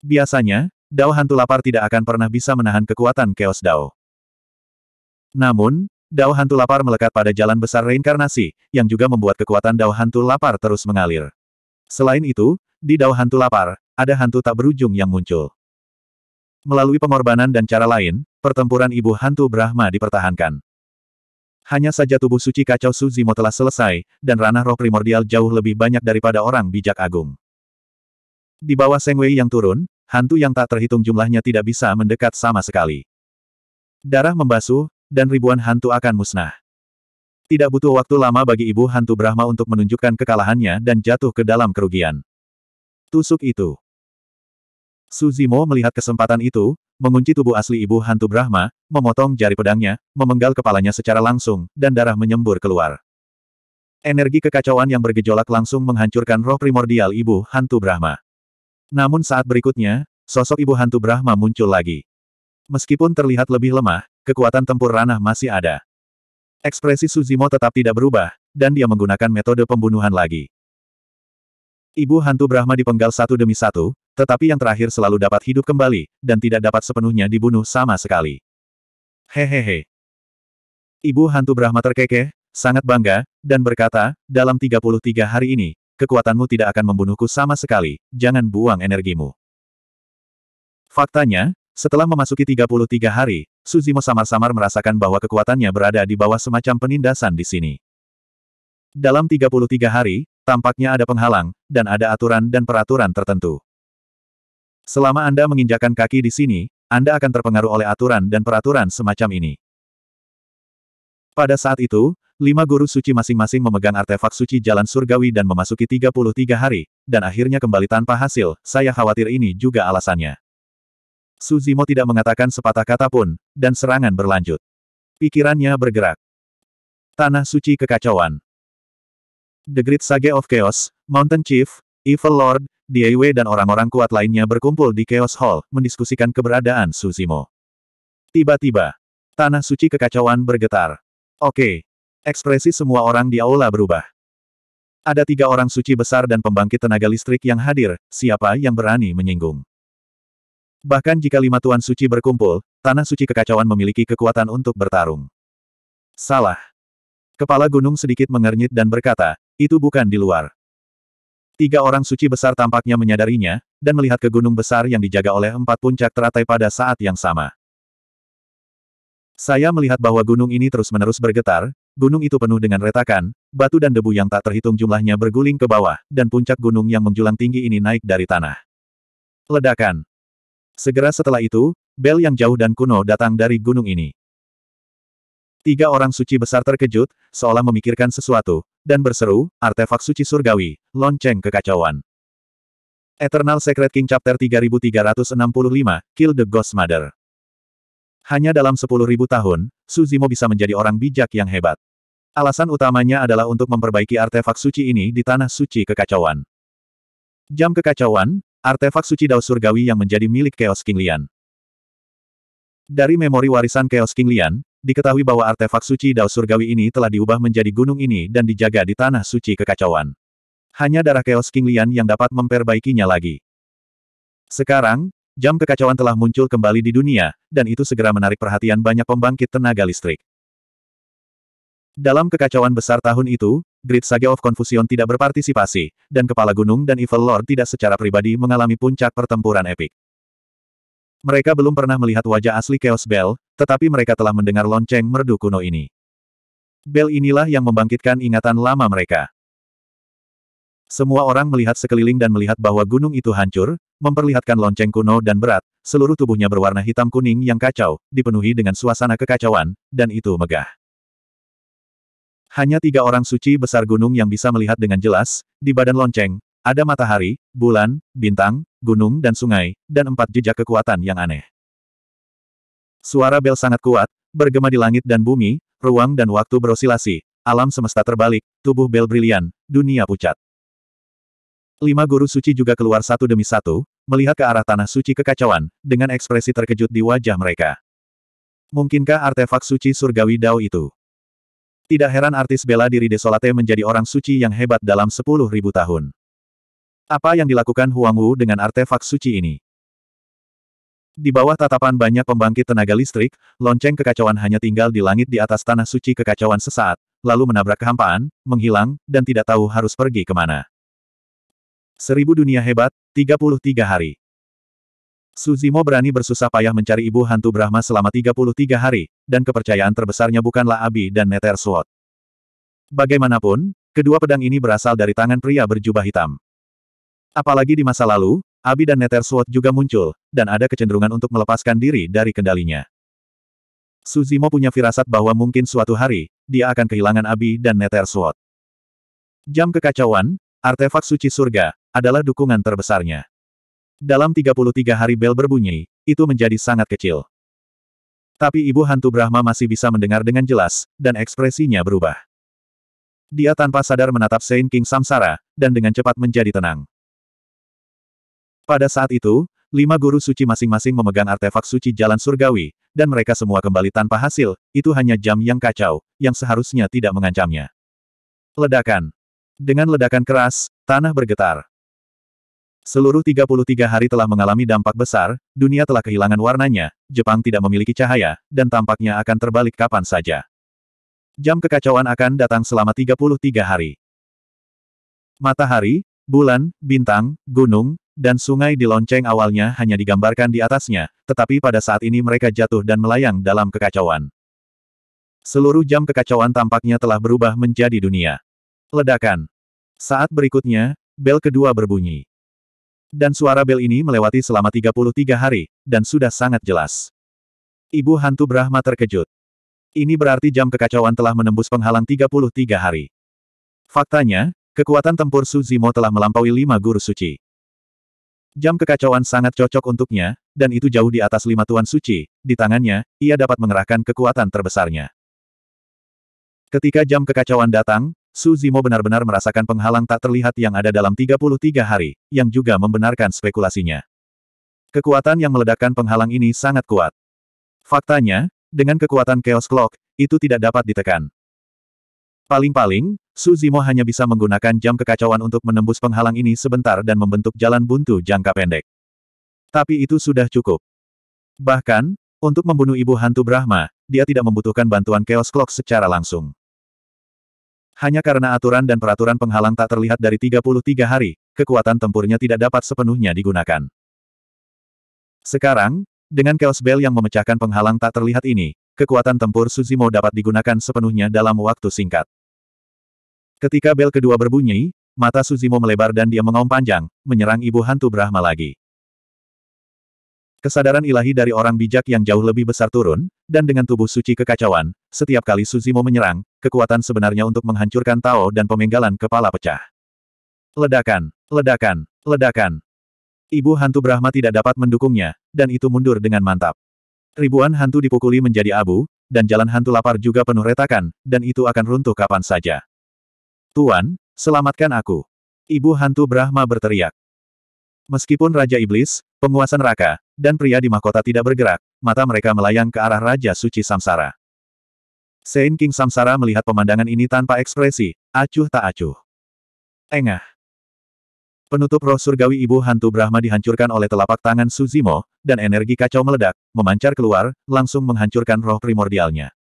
Biasanya, Dao Hantu Lapar tidak akan pernah bisa menahan kekuatan Chaos Dao. Namun, Dao Hantu Lapar melekat pada jalan besar reinkarnasi, yang juga membuat kekuatan Dao Hantu Lapar terus mengalir. Selain itu, di Dao Hantu Lapar, ada hantu tak berujung yang muncul. Melalui pengorbanan dan cara lain, pertempuran Ibu Hantu Brahma dipertahankan. Hanya saja tubuh suci kacau Suzimo telah selesai, dan ranah roh primordial jauh lebih banyak daripada orang bijak agung. Di bawah Seng Wei yang turun, hantu yang tak terhitung jumlahnya tidak bisa mendekat sama sekali. Darah membasuh, dan ribuan hantu akan musnah. Tidak butuh waktu lama bagi ibu hantu Brahma untuk menunjukkan kekalahannya dan jatuh ke dalam kerugian. Tusuk itu. Suzimo melihat kesempatan itu, mengunci tubuh asli ibu hantu Brahma, memotong jari pedangnya, memenggal kepalanya secara langsung, dan darah menyembur keluar. Energi kekacauan yang bergejolak langsung menghancurkan roh primordial ibu hantu Brahma. Namun saat berikutnya, sosok ibu hantu Brahma muncul lagi. Meskipun terlihat lebih lemah, kekuatan tempur ranah masih ada. Ekspresi Suzimo tetap tidak berubah, dan dia menggunakan metode pembunuhan lagi. Ibu hantu Brahma dipenggal satu demi satu, tetapi yang terakhir selalu dapat hidup kembali, dan tidak dapat sepenuhnya dibunuh sama sekali. Hehehe. Ibu hantu Brahma terkekeh, sangat bangga, dan berkata, dalam 33 hari ini, kekuatanmu tidak akan membunuhku sama sekali, jangan buang energimu. Faktanya, setelah memasuki 33 hari, Suzimo samar-samar merasakan bahwa kekuatannya berada di bawah semacam penindasan di sini. Dalam 33 hari, tampaknya ada penghalang, dan ada aturan dan peraturan tertentu. Selama Anda menginjakan kaki di sini, Anda akan terpengaruh oleh aturan dan peraturan semacam ini. Pada saat itu, lima guru suci masing-masing memegang artefak suci jalan surgawi dan memasuki 33 hari, dan akhirnya kembali tanpa hasil, saya khawatir ini juga alasannya. Suzimo tidak mengatakan sepatah kata pun, dan serangan berlanjut. Pikirannya bergerak. Tanah Suci Kekacauan The Great Sage of Chaos, Mountain Chief, Evil Lord, Diewe dan orang-orang kuat lainnya berkumpul di Chaos Hall, mendiskusikan keberadaan Suzimo. Tiba-tiba, tanah suci kekacauan bergetar. Oke. Ekspresi semua orang di aula berubah. Ada tiga orang suci besar dan pembangkit tenaga listrik yang hadir, siapa yang berani menyinggung. Bahkan jika lima tuan suci berkumpul, tanah suci kekacauan memiliki kekuatan untuk bertarung. Salah. Kepala gunung sedikit mengernyit dan berkata, itu bukan di luar. Tiga orang suci besar tampaknya menyadarinya, dan melihat ke gunung besar yang dijaga oleh empat puncak teratai pada saat yang sama. Saya melihat bahwa gunung ini terus-menerus bergetar, gunung itu penuh dengan retakan, batu dan debu yang tak terhitung jumlahnya berguling ke bawah, dan puncak gunung yang menjulang tinggi ini naik dari tanah. Ledakan. Segera setelah itu, bel yang jauh dan kuno datang dari gunung ini. Tiga orang suci besar terkejut, seolah memikirkan sesuatu, dan berseru, artefak suci surgawi, lonceng kekacauan. Eternal Secret King Chapter 3365, Kill the Ghost Mother. Hanya dalam 10.000 tahun, Suzimo bisa menjadi orang bijak yang hebat. Alasan utamanya adalah untuk memperbaiki artefak suci ini di tanah suci kekacauan. Jam kekacauan, artefak suci Dao Surgawi yang menjadi milik Chaos King Lian. Dari memori warisan Chaos King Lian, diketahui bahwa artefak suci Dao Surgawi ini telah diubah menjadi gunung ini dan dijaga di tanah suci kekacauan. Hanya darah Chaos King Lian yang dapat memperbaikinya lagi. Sekarang, jam kekacauan telah muncul kembali di dunia, dan itu segera menarik perhatian banyak pembangkit tenaga listrik. Dalam kekacauan besar tahun itu, Great Saga of Confusion tidak berpartisipasi, dan Kepala Gunung dan Evil Lord tidak secara pribadi mengalami puncak pertempuran epik. Mereka belum pernah melihat wajah asli Chaos Bell, tetapi mereka telah mendengar lonceng merdu kuno ini. Bell inilah yang membangkitkan ingatan lama mereka. Semua orang melihat sekeliling dan melihat bahwa gunung itu hancur, memperlihatkan lonceng kuno dan berat, seluruh tubuhnya berwarna hitam kuning yang kacau, dipenuhi dengan suasana kekacauan, dan itu megah. Hanya tiga orang suci besar gunung yang bisa melihat dengan jelas, di badan lonceng, ada matahari, bulan, bintang, gunung dan sungai, dan empat jejak kekuatan yang aneh. Suara bel sangat kuat, bergema di langit dan bumi, ruang dan waktu berosilasi, alam semesta terbalik, tubuh bel brilian, dunia pucat. Lima guru suci juga keluar satu demi satu, melihat ke arah tanah suci kekacauan, dengan ekspresi terkejut di wajah mereka. Mungkinkah artefak suci surgawi Dao itu? Tidak heran artis bela diri Desolate menjadi orang suci yang hebat dalam sepuluh ribu tahun. Apa yang dilakukan Huang Wu dengan artefak suci ini? Di bawah tatapan banyak pembangkit tenaga listrik, lonceng kekacauan hanya tinggal di langit di atas tanah suci kekacauan sesaat, lalu menabrak kehampaan, menghilang, dan tidak tahu harus pergi kemana. Seribu dunia hebat, 33 hari. Suzimo berani bersusah payah mencari ibu hantu Brahma selama 33 hari, dan kepercayaan terbesarnya bukanlah Abi dan Neter Suot. Bagaimanapun, kedua pedang ini berasal dari tangan pria berjubah hitam. Apalagi di masa lalu, Abi dan Sword juga muncul, dan ada kecenderungan untuk melepaskan diri dari kendalinya. Suzimo punya firasat bahwa mungkin suatu hari, dia akan kehilangan Abi dan Sword. Jam kekacauan, artefak suci surga, adalah dukungan terbesarnya. Dalam 33 hari bel berbunyi, itu menjadi sangat kecil. Tapi ibu hantu Brahma masih bisa mendengar dengan jelas, dan ekspresinya berubah. Dia tanpa sadar menatap Saint King Samsara, dan dengan cepat menjadi tenang. Pada saat itu, lima guru suci masing-masing memegang artefak suci jalan surgawi, dan mereka semua kembali tanpa hasil, itu hanya jam yang kacau, yang seharusnya tidak mengancamnya. Ledakan. Dengan ledakan keras, tanah bergetar. Seluruh 33 hari telah mengalami dampak besar, dunia telah kehilangan warnanya, Jepang tidak memiliki cahaya, dan tampaknya akan terbalik kapan saja. Jam kekacauan akan datang selama 33 hari. Matahari, bulan, bintang, gunung, dan sungai di lonceng awalnya hanya digambarkan di atasnya, tetapi pada saat ini mereka jatuh dan melayang dalam kekacauan. Seluruh jam kekacauan tampaknya telah berubah menjadi dunia. Ledakan. Saat berikutnya, bel kedua berbunyi. Dan suara bel ini melewati selama 33 hari, dan sudah sangat jelas. Ibu hantu Brahma terkejut. Ini berarti jam kekacauan telah menembus penghalang 33 hari. Faktanya, kekuatan tempur Suzimo telah melampaui lima guru suci. Jam kekacauan sangat cocok untuknya, dan itu jauh di atas lima tuan suci, di tangannya, ia dapat mengerahkan kekuatan terbesarnya. Ketika jam kekacauan datang, Su Zimo benar-benar merasakan penghalang tak terlihat yang ada dalam 33 hari, yang juga membenarkan spekulasinya. Kekuatan yang meledakkan penghalang ini sangat kuat. Faktanya, dengan kekuatan Chaos Clock, itu tidak dapat ditekan. Paling-paling, Suzimo hanya bisa menggunakan jam kekacauan untuk menembus penghalang ini sebentar dan membentuk jalan buntu jangka pendek. Tapi itu sudah cukup. Bahkan, untuk membunuh ibu hantu Brahma, dia tidak membutuhkan bantuan Chaos Clock secara langsung. Hanya karena aturan dan peraturan penghalang tak terlihat dari 33 hari, kekuatan tempurnya tidak dapat sepenuhnya digunakan. Sekarang, dengan Chaos Bell yang memecahkan penghalang tak terlihat ini, kekuatan tempur Suzimo dapat digunakan sepenuhnya dalam waktu singkat. Ketika bel kedua berbunyi, mata Suzimo melebar dan dia mengaum panjang, menyerang ibu hantu Brahma lagi. Kesadaran ilahi dari orang bijak yang jauh lebih besar turun, dan dengan tubuh suci kekacauan, setiap kali Suzimo menyerang, kekuatan sebenarnya untuk menghancurkan Tao dan pemenggalan kepala pecah. Ledakan, ledakan, ledakan. Ibu hantu Brahma tidak dapat mendukungnya, dan itu mundur dengan mantap. Ribuan hantu dipukuli menjadi abu, dan jalan hantu lapar juga penuh retakan, dan itu akan runtuh kapan saja. Tuan, selamatkan aku. Ibu hantu Brahma berteriak. Meskipun Raja Iblis, penguasa neraka, dan pria di mahkota tidak bergerak, mata mereka melayang ke arah Raja Suci Samsara. Saint King Samsara melihat pemandangan ini tanpa ekspresi, acuh tak acuh. Engah. Penutup roh surgawi ibu hantu Brahma dihancurkan oleh telapak tangan Suzimo, dan energi kacau meledak, memancar keluar, langsung menghancurkan roh primordialnya.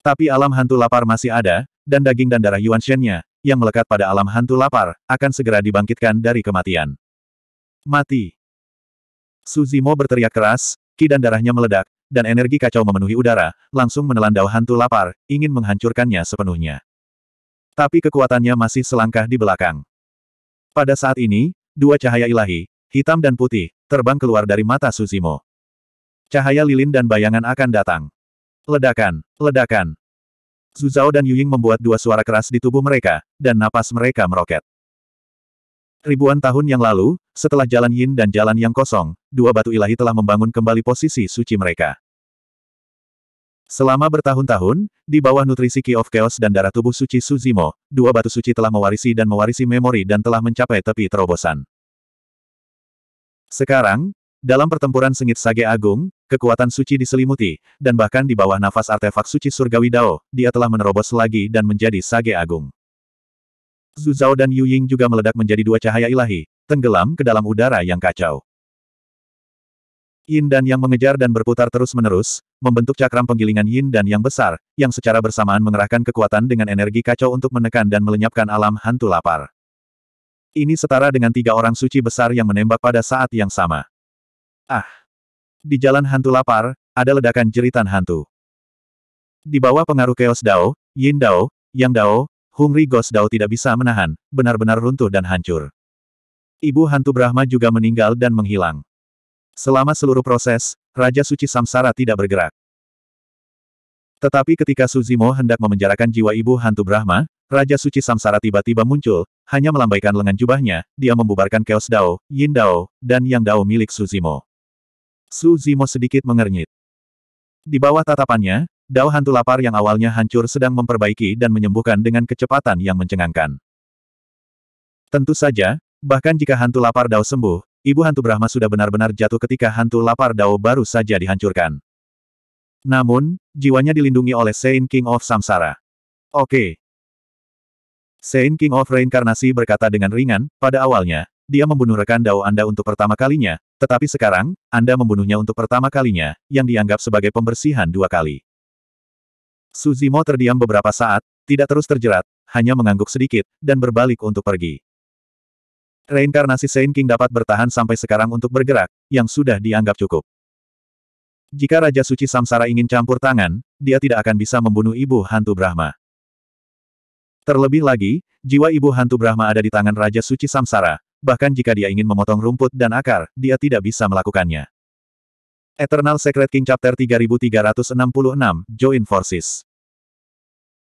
Tapi alam hantu lapar masih ada, dan daging dan darah Yuan shen yang melekat pada alam hantu lapar, akan segera dibangkitkan dari kematian. Mati. Suzimo berteriak keras, ki dan darahnya meledak, dan energi kacau memenuhi udara, langsung menelan dao hantu lapar, ingin menghancurkannya sepenuhnya. Tapi kekuatannya masih selangkah di belakang. Pada saat ini, dua cahaya ilahi, hitam dan putih, terbang keluar dari mata Suzimo. Cahaya lilin dan bayangan akan datang. Ledakan, ledakan, Zuzao dan Yuying membuat dua suara keras di tubuh mereka, dan napas mereka meroket. Ribuan tahun yang lalu, setelah jalan Yin dan jalan yang kosong, dua batu ilahi telah membangun kembali posisi suci mereka. Selama bertahun-tahun, di bawah nutrisi Key of Chaos dan darah tubuh suci Suzimo, dua batu suci telah mewarisi dan mewarisi memori dan telah mencapai tepi terobosan. Sekarang, dalam pertempuran sengit Sage Agung, kekuatan suci diselimuti, dan bahkan di bawah nafas artefak suci surgawi Dao, dia telah menerobos lagi dan menjadi Sage Agung. Zhu Zhao dan Yu Ying juga meledak menjadi dua cahaya ilahi, tenggelam ke dalam udara yang kacau. Yin dan Yang mengejar dan berputar terus-menerus, membentuk cakram penggilingan Yin dan Yang besar, yang secara bersamaan mengerahkan kekuatan dengan energi kacau untuk menekan dan melenyapkan alam hantu lapar. Ini setara dengan tiga orang suci besar yang menembak pada saat yang sama. Ah! Di jalan hantu lapar, ada ledakan jeritan hantu. Di bawah pengaruh Chaos Dao, Yin Dao, Yang Dao, Hungry Ghost Dao tidak bisa menahan, benar-benar runtuh dan hancur. Ibu hantu Brahma juga meninggal dan menghilang. Selama seluruh proses, Raja Suci Samsara tidak bergerak. Tetapi ketika Suzimo hendak memenjarakan jiwa ibu hantu Brahma, Raja Suci Samsara tiba-tiba muncul, hanya melambaikan lengan jubahnya, dia membubarkan Chaos Dao, Yin Dao, dan Yang Dao milik Suzimo. Su Zimo sedikit mengernyit. Di bawah tatapannya, Dao hantu lapar yang awalnya hancur sedang memperbaiki dan menyembuhkan dengan kecepatan yang mencengangkan. Tentu saja, bahkan jika hantu lapar Dao sembuh, ibu hantu Brahma sudah benar-benar jatuh ketika hantu lapar Dao baru saja dihancurkan. Namun, jiwanya dilindungi oleh Saint King of Samsara. Oke. Okay. Saint King of Reinkarnasi berkata dengan ringan, pada awalnya, dia membunuh rekan Dao Anda untuk pertama kalinya, tetapi sekarang, Anda membunuhnya untuk pertama kalinya, yang dianggap sebagai pembersihan dua kali. Suzimo terdiam beberapa saat, tidak terus terjerat, hanya mengangguk sedikit, dan berbalik untuk pergi. Reinkarnasi Saint King dapat bertahan sampai sekarang untuk bergerak, yang sudah dianggap cukup. Jika Raja Suci Samsara ingin campur tangan, dia tidak akan bisa membunuh Ibu Hantu Brahma. Terlebih lagi, jiwa Ibu Hantu Brahma ada di tangan Raja Suci Samsara, bahkan jika dia ingin memotong rumput dan akar, dia tidak bisa melakukannya. Eternal Secret King Chapter 3366, Join Forces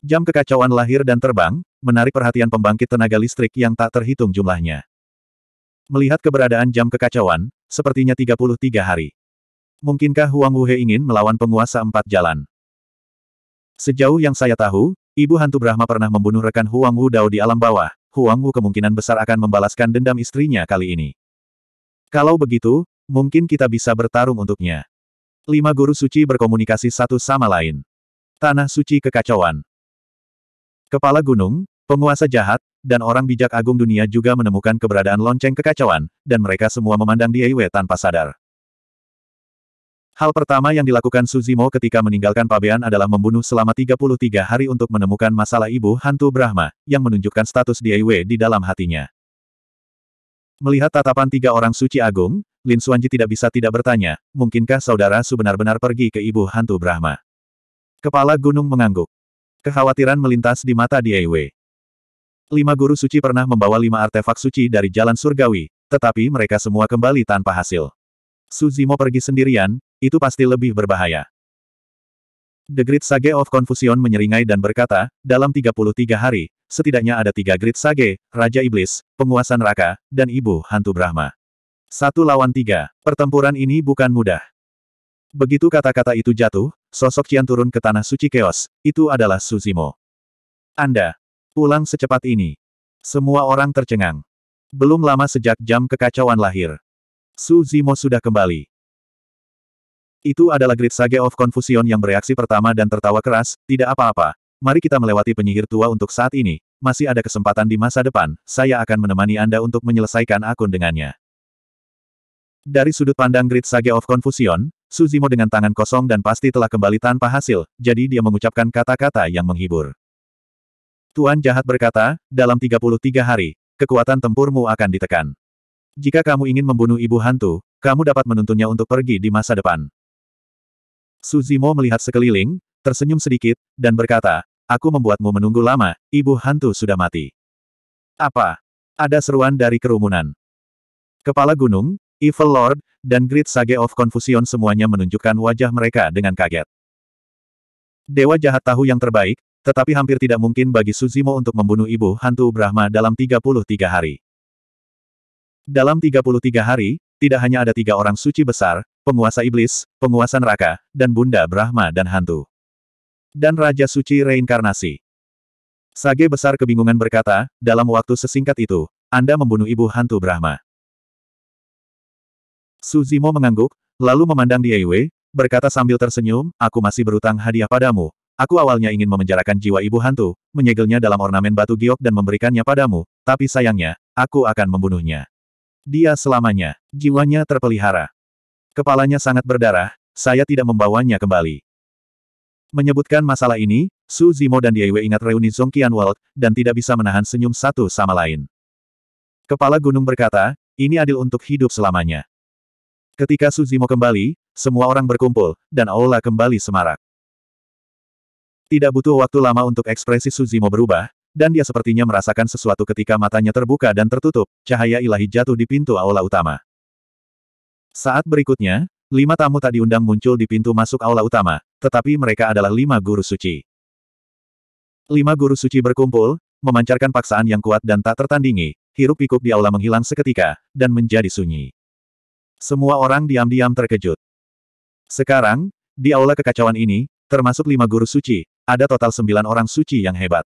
Jam kekacauan lahir dan terbang, menarik perhatian pembangkit tenaga listrik yang tak terhitung jumlahnya. Melihat keberadaan jam kekacauan, sepertinya 33 hari. Mungkinkah Huang Wuhe ingin melawan penguasa empat jalan? Sejauh yang saya tahu, Ibu Hantu Brahma pernah membunuh rekan Huang Wu Dao di alam bawah, Huang Wu kemungkinan besar akan membalaskan dendam istrinya kali ini. Kalau begitu, mungkin kita bisa bertarung untuknya. Lima guru suci berkomunikasi satu sama lain. Tanah suci kekacauan. Kepala gunung, penguasa jahat, dan orang bijak agung dunia juga menemukan keberadaan lonceng kekacauan, dan mereka semua memandang Diewe tanpa sadar. Hal pertama yang dilakukan Suzimo ketika meninggalkan Pabean adalah membunuh selama 33 hari untuk menemukan masalah ibu hantu Brahma, yang menunjukkan status DIY di dalam hatinya. Melihat tatapan tiga orang suci agung, Lin Suanji tidak bisa tidak bertanya, mungkinkah saudara sebenar benar pergi ke ibu hantu Brahma? Kepala gunung mengangguk. Kekhawatiran melintas di mata DIY. Lima guru suci pernah membawa lima artefak suci dari jalan surgawi, tetapi mereka semua kembali tanpa hasil. Suzimo pergi sendirian, itu pasti lebih berbahaya. The Great Sage of Confusion menyeringai dan berkata, dalam 33 hari, setidaknya ada tiga Great Sage, Raja Iblis, Penguasa Neraka, dan Ibu Hantu Brahma. Satu lawan tiga, pertempuran ini bukan mudah. Begitu kata-kata itu jatuh, sosok cian turun ke tanah suci keos, itu adalah Suzimo. Anda, pulang secepat ini. Semua orang tercengang. Belum lama sejak jam kekacauan lahir. Su Zimo sudah kembali. Itu adalah Great Sage of Confusion yang bereaksi pertama dan tertawa keras, tidak apa-apa. Mari kita melewati penyihir tua untuk saat ini, masih ada kesempatan di masa depan, saya akan menemani Anda untuk menyelesaikan akun dengannya. Dari sudut pandang Great Sage of Confusion, Suzimo dengan tangan kosong dan pasti telah kembali tanpa hasil, jadi dia mengucapkan kata-kata yang menghibur. Tuan jahat berkata, dalam 33 hari, kekuatan tempurmu akan ditekan. Jika kamu ingin membunuh ibu hantu, kamu dapat menuntunnya untuk pergi di masa depan. Suzimo melihat sekeliling, tersenyum sedikit, dan berkata, Aku membuatmu menunggu lama, ibu hantu sudah mati. Apa? Ada seruan dari kerumunan. Kepala gunung, Evil Lord, dan Great Sage of Confusion semuanya menunjukkan wajah mereka dengan kaget. Dewa jahat tahu yang terbaik, tetapi hampir tidak mungkin bagi Suzimo untuk membunuh ibu hantu Brahma dalam 33 hari. Dalam 33 hari, tidak hanya ada tiga orang suci besar, penguasa iblis, penguasa neraka, dan Bunda Brahma dan hantu. Dan Raja Suci Reinkarnasi. Sage besar kebingungan berkata, dalam waktu sesingkat itu, Anda membunuh ibu hantu Brahma. Suzimo mengangguk, lalu memandang Diaiwe, berkata sambil tersenyum, aku masih berutang hadiah padamu. Aku awalnya ingin memenjarakan jiwa ibu hantu, menyegelnya dalam ornamen batu giok dan memberikannya padamu, tapi sayangnya, aku akan membunuhnya. Dia selamanya, jiwanya terpelihara. Kepalanya sangat berdarah, saya tidak membawanya kembali. Menyebutkan masalah ini, Su Zimo dan Diewe ingat reuni Zongkian World, dan tidak bisa menahan senyum satu sama lain. Kepala gunung berkata, ini adil untuk hidup selamanya. Ketika Su Zimo kembali, semua orang berkumpul, dan Aula kembali semarak. Tidak butuh waktu lama untuk ekspresi Suzimo berubah, dan dia sepertinya merasakan sesuatu ketika matanya terbuka dan tertutup, cahaya ilahi jatuh di pintu aula utama. Saat berikutnya, lima tamu tak diundang muncul di pintu masuk aula utama, tetapi mereka adalah lima guru suci. Lima guru suci berkumpul, memancarkan paksaan yang kuat dan tak tertandingi, hirup pikuk di aula menghilang seketika, dan menjadi sunyi. Semua orang diam-diam terkejut. Sekarang, di aula kekacauan ini, termasuk lima guru suci, ada total sembilan orang suci yang hebat.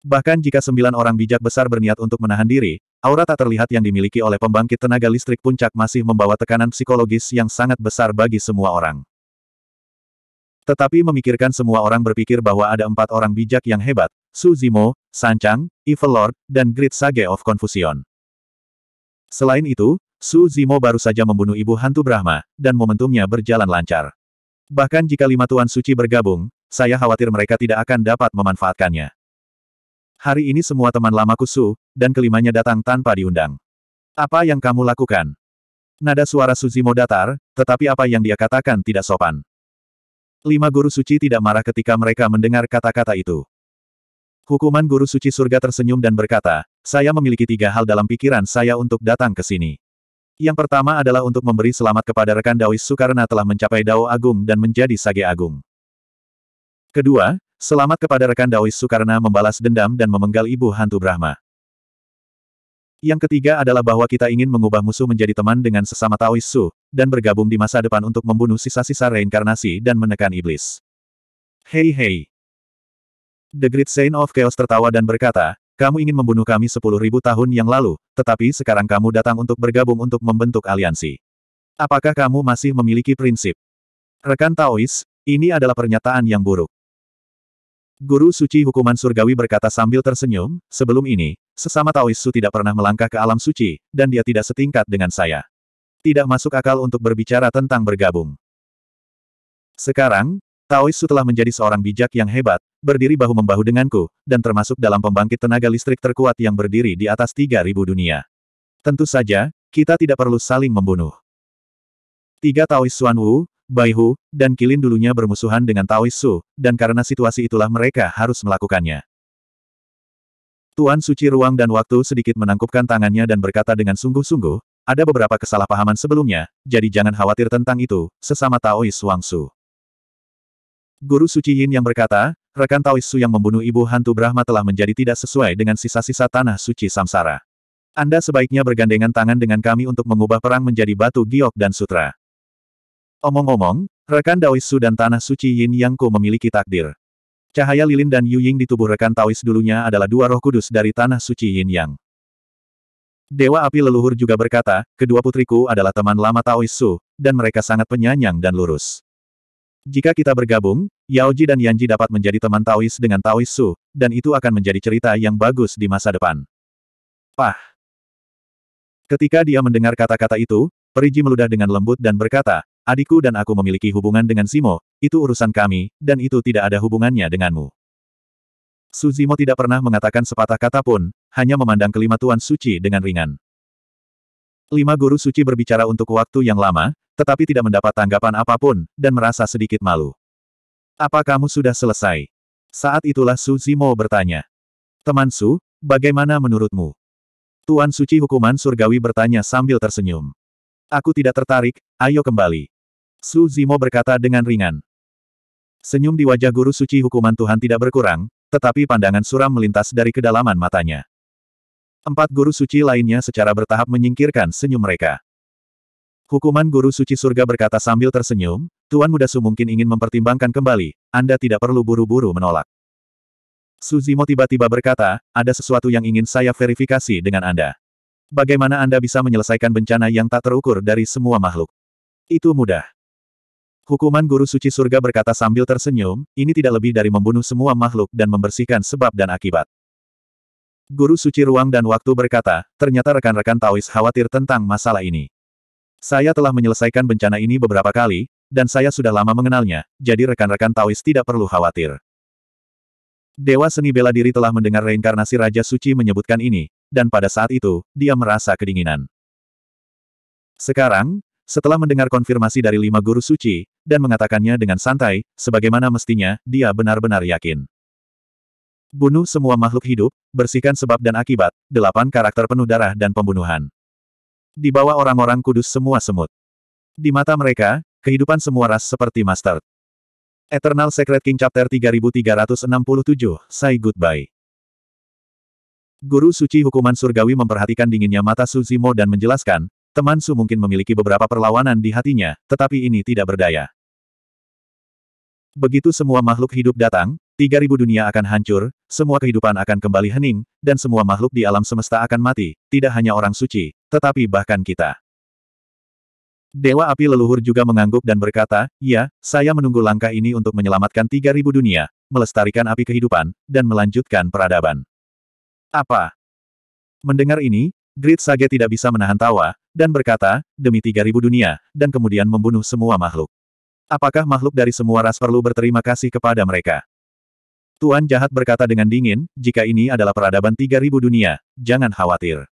Bahkan jika sembilan orang bijak besar berniat untuk menahan diri, aura tak terlihat yang dimiliki oleh pembangkit tenaga listrik puncak masih membawa tekanan psikologis yang sangat besar bagi semua orang. Tetapi memikirkan semua orang berpikir bahwa ada empat orang bijak yang hebat, Su Zimo, Sanchang, Evil Lord, dan Great Sage of Confusion. Selain itu, Su Zimo baru saja membunuh ibu hantu Brahma, dan momentumnya berjalan lancar. Bahkan jika lima tuan suci bergabung, saya khawatir mereka tidak akan dapat memanfaatkannya. Hari ini semua teman lamaku Su, dan kelimanya datang tanpa diundang. Apa yang kamu lakukan? Nada suara Suzimo datar, tetapi apa yang dia katakan tidak sopan. Lima guru suci tidak marah ketika mereka mendengar kata-kata itu. Hukuman guru suci surga tersenyum dan berkata, saya memiliki tiga hal dalam pikiran saya untuk datang ke sini. Yang pertama adalah untuk memberi selamat kepada rekan Daoisu karena telah mencapai Dao Agung dan menjadi Sage Agung. Kedua, Selamat kepada rekan Daois Sukarna membalas dendam dan memenggal ibu hantu Brahma. Yang ketiga adalah bahwa kita ingin mengubah musuh menjadi teman dengan sesama Taois Su, dan bergabung di masa depan untuk membunuh sisa-sisa reinkarnasi dan menekan iblis. Hei hei! The Great Saint of Chaos tertawa dan berkata, kamu ingin membunuh kami sepuluh ribu tahun yang lalu, tetapi sekarang kamu datang untuk bergabung untuk membentuk aliansi. Apakah kamu masih memiliki prinsip? Rekan Taois, ini adalah pernyataan yang buruk. Guru suci hukuman surgawi berkata sambil tersenyum, sebelum ini, sesama Taoisu tidak pernah melangkah ke alam suci, dan dia tidak setingkat dengan saya. Tidak masuk akal untuk berbicara tentang bergabung. Sekarang, Taoisu telah menjadi seorang bijak yang hebat, berdiri bahu-membahu denganku, dan termasuk dalam pembangkit tenaga listrik terkuat yang berdiri di atas 3.000 dunia. Tentu saja, kita tidak perlu saling membunuh. Tiga Taoisuan Wu, Bai dan Kilin dulunya bermusuhan dengan Taoist Su, dan karena situasi itulah mereka harus melakukannya. Tuan Suci Ruang dan Waktu sedikit menangkupkan tangannya dan berkata dengan sungguh-sungguh, ada beberapa kesalahpahaman sebelumnya, jadi jangan khawatir tentang itu, sesama Taois Wang Su. Guru Suci Yin yang berkata, rekan Taois Su yang membunuh ibu hantu Brahma telah menjadi tidak sesuai dengan sisa-sisa tanah suci samsara. Anda sebaiknya bergandengan tangan dengan kami untuk mengubah perang menjadi batu giok dan sutra. Omong-omong, rekan Daoisu dan Tanah Suci Yin Yang Ku memiliki takdir. Cahaya lilin dan Yu Ying di tubuh rekan Taois dulunya adalah dua roh kudus dari Tanah Suci Yin Yang. Dewa Api Leluhur juga berkata, kedua putriku adalah teman lama Taoisu, dan mereka sangat penyanyang dan lurus. Jika kita bergabung, Yaoji dan Yanji dapat menjadi teman Taois dengan Taoisu, dan itu akan menjadi cerita yang bagus di masa depan. Pah! Ketika dia mendengar kata-kata itu, Periji meludah dengan lembut dan berkata, adikku dan aku memiliki hubungan dengan Simo, itu urusan kami, dan itu tidak ada hubungannya denganmu. Suzimo tidak pernah mengatakan sepatah kata pun, hanya memandang kelima Tuan Suci dengan ringan. Lima guru suci berbicara untuk waktu yang lama, tetapi tidak mendapat tanggapan apapun, dan merasa sedikit malu. Apa kamu sudah selesai? Saat itulah Suzimo bertanya. Teman Su, bagaimana menurutmu? Tuan Suci Hukuman Surgawi bertanya sambil tersenyum. Aku tidak tertarik, ayo kembali. Su Zimo berkata dengan ringan. Senyum di wajah guru suci hukuman Tuhan tidak berkurang, tetapi pandangan suram melintas dari kedalaman matanya. Empat guru suci lainnya secara bertahap menyingkirkan senyum mereka. Hukuman guru suci surga berkata sambil tersenyum, Tuan Muda Su mungkin ingin mempertimbangkan kembali, Anda tidak perlu buru-buru menolak. Su Zimo tiba-tiba berkata, ada sesuatu yang ingin saya verifikasi dengan Anda. Bagaimana Anda bisa menyelesaikan bencana yang tak terukur dari semua makhluk? Itu mudah. Hukuman Guru Suci Surga berkata sambil tersenyum, ini tidak lebih dari membunuh semua makhluk dan membersihkan sebab dan akibat. Guru Suci Ruang dan Waktu berkata, ternyata rekan-rekan Taois khawatir tentang masalah ini. Saya telah menyelesaikan bencana ini beberapa kali, dan saya sudah lama mengenalnya, jadi rekan-rekan Taois tidak perlu khawatir. Dewa Seni Bela Diri telah mendengar reinkarnasi Raja Suci menyebutkan ini, dan pada saat itu, dia merasa kedinginan. Sekarang, setelah mendengar konfirmasi dari lima guru suci, dan mengatakannya dengan santai, sebagaimana mestinya, dia benar-benar yakin. Bunuh semua makhluk hidup, bersihkan sebab dan akibat, delapan karakter penuh darah dan pembunuhan. Di bawah orang-orang kudus semua semut. Di mata mereka, kehidupan semua ras seperti master. Eternal Secret King Chapter 3367, Say Goodbye. Guru Suci Hukuman Surgawi memperhatikan dinginnya mata Suzimo dan menjelaskan, Teman Su mungkin memiliki beberapa perlawanan di hatinya, tetapi ini tidak berdaya. Begitu semua makhluk hidup datang, 3000 dunia akan hancur, semua kehidupan akan kembali hening, dan semua makhluk di alam semesta akan mati, tidak hanya orang suci, tetapi bahkan kita. Dewa api leluhur juga mengangguk dan berkata, Ya, saya menunggu langkah ini untuk menyelamatkan 3000 dunia, melestarikan api kehidupan, dan melanjutkan peradaban. Apa? Mendengar ini, Grid Sage tidak bisa menahan tawa, dan berkata, demi tiga ribu dunia, dan kemudian membunuh semua makhluk. Apakah makhluk dari semua ras perlu berterima kasih kepada mereka? Tuan jahat berkata dengan dingin, jika ini adalah peradaban tiga ribu dunia, jangan khawatir.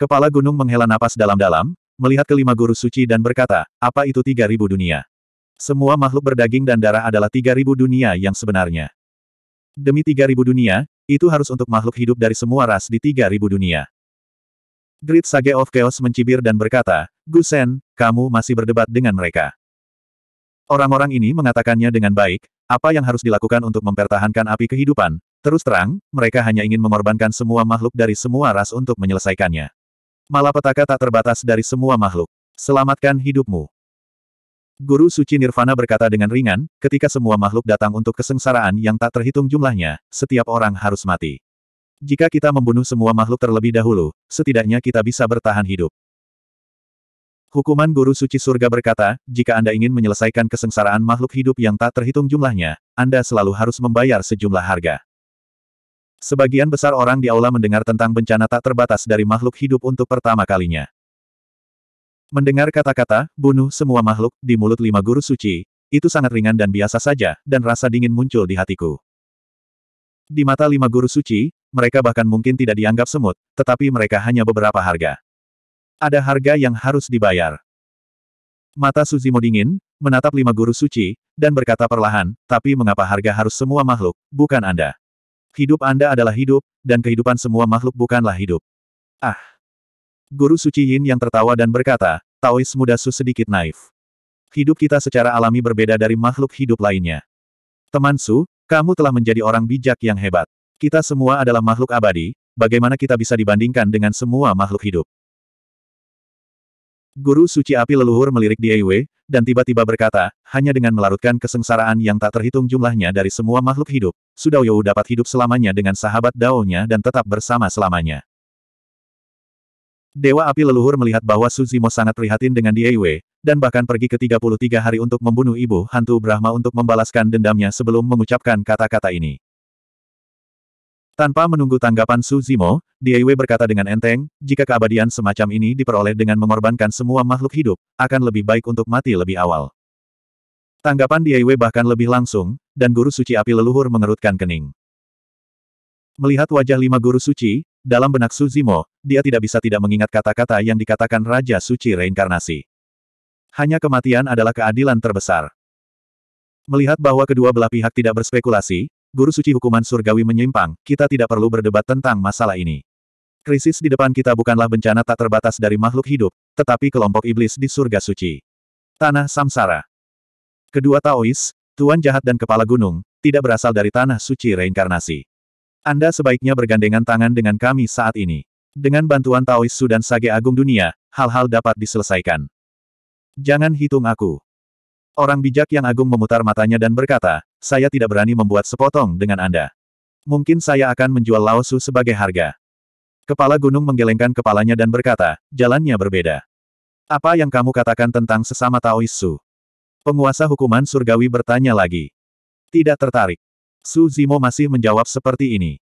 Kepala gunung menghela napas dalam-dalam, melihat kelima guru suci dan berkata, apa itu tiga ribu dunia? Semua makhluk berdaging dan darah adalah tiga ribu dunia yang sebenarnya. Demi tiga ribu dunia, itu harus untuk makhluk hidup dari semua ras di tiga ribu dunia. Great Sage of Chaos mencibir dan berkata, Gusen, kamu masih berdebat dengan mereka. Orang-orang ini mengatakannya dengan baik, apa yang harus dilakukan untuk mempertahankan api kehidupan, terus terang, mereka hanya ingin mengorbankan semua makhluk dari semua ras untuk menyelesaikannya. Malapetaka tak terbatas dari semua makhluk. Selamatkan hidupmu. Guru Suci Nirvana berkata dengan ringan, ketika semua makhluk datang untuk kesengsaraan yang tak terhitung jumlahnya, setiap orang harus mati. Jika kita membunuh semua makhluk terlebih dahulu, setidaknya kita bisa bertahan hidup. Hukuman Guru Suci Surga berkata, jika Anda ingin menyelesaikan kesengsaraan makhluk hidup yang tak terhitung jumlahnya, Anda selalu harus membayar sejumlah harga. Sebagian besar orang di aula mendengar tentang bencana tak terbatas dari makhluk hidup untuk pertama kalinya. Mendengar kata-kata, bunuh semua makhluk, di mulut lima guru suci, itu sangat ringan dan biasa saja, dan rasa dingin muncul di hatiku. Di mata lima guru suci, mereka bahkan mungkin tidak dianggap semut, tetapi mereka hanya beberapa harga. Ada harga yang harus dibayar. Mata Suzimo dingin, menatap lima guru suci, dan berkata perlahan, tapi mengapa harga harus semua makhluk, bukan Anda? Hidup Anda adalah hidup, dan kehidupan semua makhluk bukanlah hidup. Ah! Guru suci Yin yang tertawa dan berkata, Taois muda su sedikit naif. Hidup kita secara alami berbeda dari makhluk hidup lainnya. Teman Su, kamu telah menjadi orang bijak yang hebat. Kita semua adalah makhluk abadi, bagaimana kita bisa dibandingkan dengan semua makhluk hidup? Guru suci api leluhur melirik di dan tiba-tiba berkata, hanya dengan melarutkan kesengsaraan yang tak terhitung jumlahnya dari semua makhluk hidup, Sudao dapat hidup selamanya dengan sahabat Daonya dan tetap bersama selamanya. Dewa Api Leluhur melihat bahwa Suzimo sangat prihatin dengan Diewe, dan bahkan pergi ke 33 hari untuk membunuh ibu hantu Brahma untuk membalaskan dendamnya sebelum mengucapkan kata-kata ini. Tanpa menunggu tanggapan Suzimo, Diewe berkata dengan enteng, jika keabadian semacam ini diperoleh dengan mengorbankan semua makhluk hidup, akan lebih baik untuk mati lebih awal. Tanggapan Diewe bahkan lebih langsung, dan guru suci api leluhur mengerutkan kening. Melihat wajah lima guru suci, dalam benak Suzimo, dia tidak bisa tidak mengingat kata-kata yang dikatakan Raja Suci Reinkarnasi. Hanya kematian adalah keadilan terbesar. Melihat bahwa kedua belah pihak tidak berspekulasi, Guru Suci Hukuman Surgawi menyimpang, kita tidak perlu berdebat tentang masalah ini. Krisis di depan kita bukanlah bencana tak terbatas dari makhluk hidup, tetapi kelompok iblis di surga suci. Tanah Samsara Kedua Taois, Tuan Jahat dan Kepala Gunung, tidak berasal dari tanah suci reinkarnasi. Anda sebaiknya bergandengan tangan dengan kami saat ini. Dengan bantuan Taoisu dan Sage Agung Dunia, hal-hal dapat diselesaikan. Jangan hitung aku. Orang bijak yang agung memutar matanya dan berkata, saya tidak berani membuat sepotong dengan Anda. Mungkin saya akan menjual Laosu sebagai harga. Kepala gunung menggelengkan kepalanya dan berkata, jalannya berbeda. Apa yang kamu katakan tentang sesama Taoisu? Penguasa hukuman surgawi bertanya lagi. Tidak tertarik. Su Zimo masih menjawab seperti ini.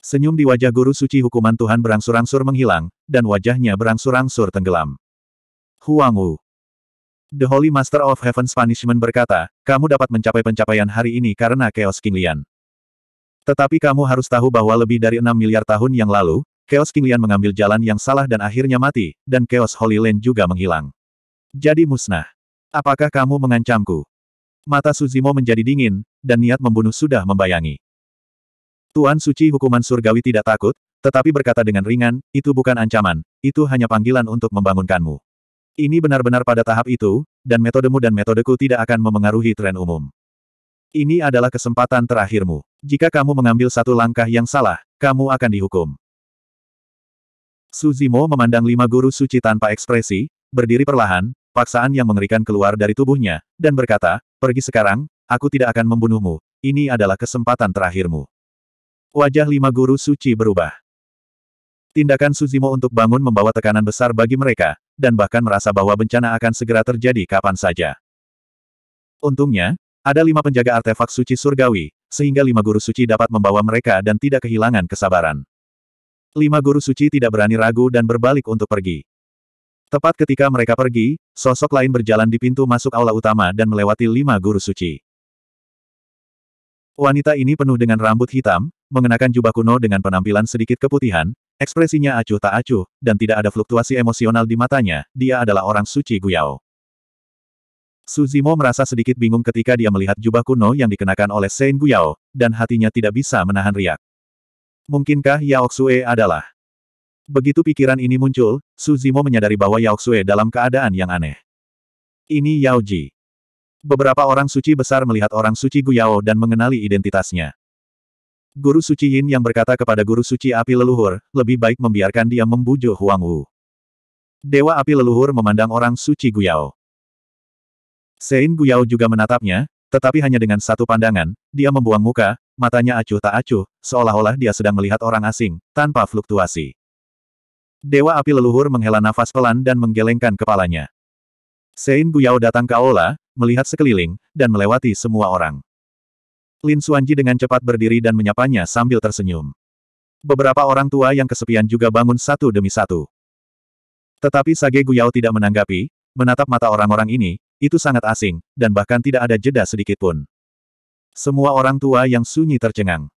Senyum di wajah guru suci hukuman Tuhan berangsur-angsur menghilang, dan wajahnya berangsur-angsur tenggelam. Huang Wu. The Holy Master of Heaven's Punishment berkata, kamu dapat mencapai pencapaian hari ini karena Chaos King Lian. Tetapi kamu harus tahu bahwa lebih dari 6 miliar tahun yang lalu, Chaos King Lian mengambil jalan yang salah dan akhirnya mati, dan Chaos Holy Land juga menghilang. Jadi musnah. Apakah kamu mengancamku? Mata Suzimo menjadi dingin, dan niat membunuh sudah membayangi. Tuan suci hukuman surgawi tidak takut, tetapi berkata dengan ringan, itu bukan ancaman, itu hanya panggilan untuk membangunkanmu. Ini benar-benar pada tahap itu, dan metodemu dan metodeku tidak akan memengaruhi tren umum. Ini adalah kesempatan terakhirmu. Jika kamu mengambil satu langkah yang salah, kamu akan dihukum. Suzimo memandang lima guru suci tanpa ekspresi, berdiri perlahan, paksaan yang mengerikan keluar dari tubuhnya, dan berkata, pergi sekarang, Aku tidak akan membunuhmu, ini adalah kesempatan terakhirmu. Wajah lima guru suci berubah. Tindakan Suzimo untuk bangun membawa tekanan besar bagi mereka, dan bahkan merasa bahwa bencana akan segera terjadi kapan saja. Untungnya, ada lima penjaga artefak suci surgawi, sehingga lima guru suci dapat membawa mereka dan tidak kehilangan kesabaran. Lima guru suci tidak berani ragu dan berbalik untuk pergi. Tepat ketika mereka pergi, sosok lain berjalan di pintu masuk aula utama dan melewati lima guru suci. Wanita ini penuh dengan rambut hitam, mengenakan jubah kuno dengan penampilan sedikit keputihan, ekspresinya acuh tak acuh, dan tidak ada fluktuasi emosional di matanya, dia adalah orang suci Guyao. Suzimo merasa sedikit bingung ketika dia melihat jubah kuno yang dikenakan oleh Sen Guyao, dan hatinya tidak bisa menahan riak. Mungkinkah Yaoxue adalah? Begitu pikiran ini muncul, Suzimo menyadari bahwa Yaoxue dalam keadaan yang aneh. Ini Yaoji. Beberapa orang suci besar melihat orang suci Guyao dan mengenali identitasnya. Guru suci Yin yang berkata kepada guru suci api leluhur, lebih baik membiarkan dia membujuk Huang Wu. Dewa api leluhur memandang orang suci Guyao. Sein Guyao juga menatapnya, tetapi hanya dengan satu pandangan, dia membuang muka, matanya acuh tak acuh, seolah-olah dia sedang melihat orang asing, tanpa fluktuasi. Dewa api leluhur menghela nafas pelan dan menggelengkan kepalanya. Sein Guyao datang ke aula, melihat sekeliling, dan melewati semua orang. Lin Suanji dengan cepat berdiri dan menyapanya sambil tersenyum. Beberapa orang tua yang kesepian juga bangun satu demi satu. Tetapi Sage Guyao tidak menanggapi, menatap mata orang-orang ini, itu sangat asing, dan bahkan tidak ada jeda sedikit pun. Semua orang tua yang sunyi tercengang.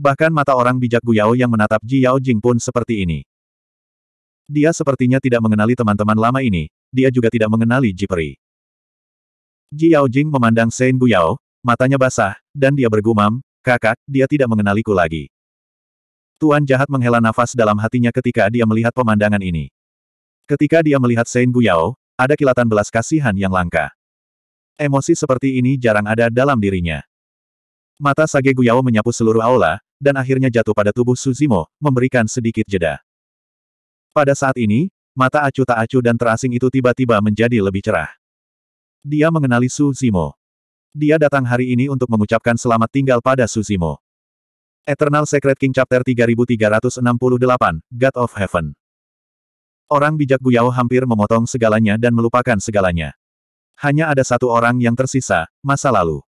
Bahkan mata orang bijak Guyao yang menatap Ji Yao Jing pun seperti ini. Dia sepertinya tidak mengenali teman-teman lama ini, dia juga tidak mengenali Jiperi. Ji Jing memandang Sein Guyao, matanya basah, dan dia bergumam, kakak, dia tidak mengenaliku lagi. Tuan jahat menghela nafas dalam hatinya ketika dia melihat pemandangan ini. Ketika dia melihat Sein Guyao, ada kilatan belas kasihan yang langka. Emosi seperti ini jarang ada dalam dirinya. Mata Sage Guyao menyapu seluruh aula, dan akhirnya jatuh pada tubuh Suzimo, memberikan sedikit jeda. Pada saat ini, mata acu tak acuh dan terasing itu tiba-tiba menjadi lebih cerah. Dia mengenali Su Zimo. Dia datang hari ini untuk mengucapkan selamat tinggal pada Su Zimo. Eternal Secret King Chapter 3368, God of Heaven. Orang bijak Guyao hampir memotong segalanya dan melupakan segalanya. Hanya ada satu orang yang tersisa, masa lalu.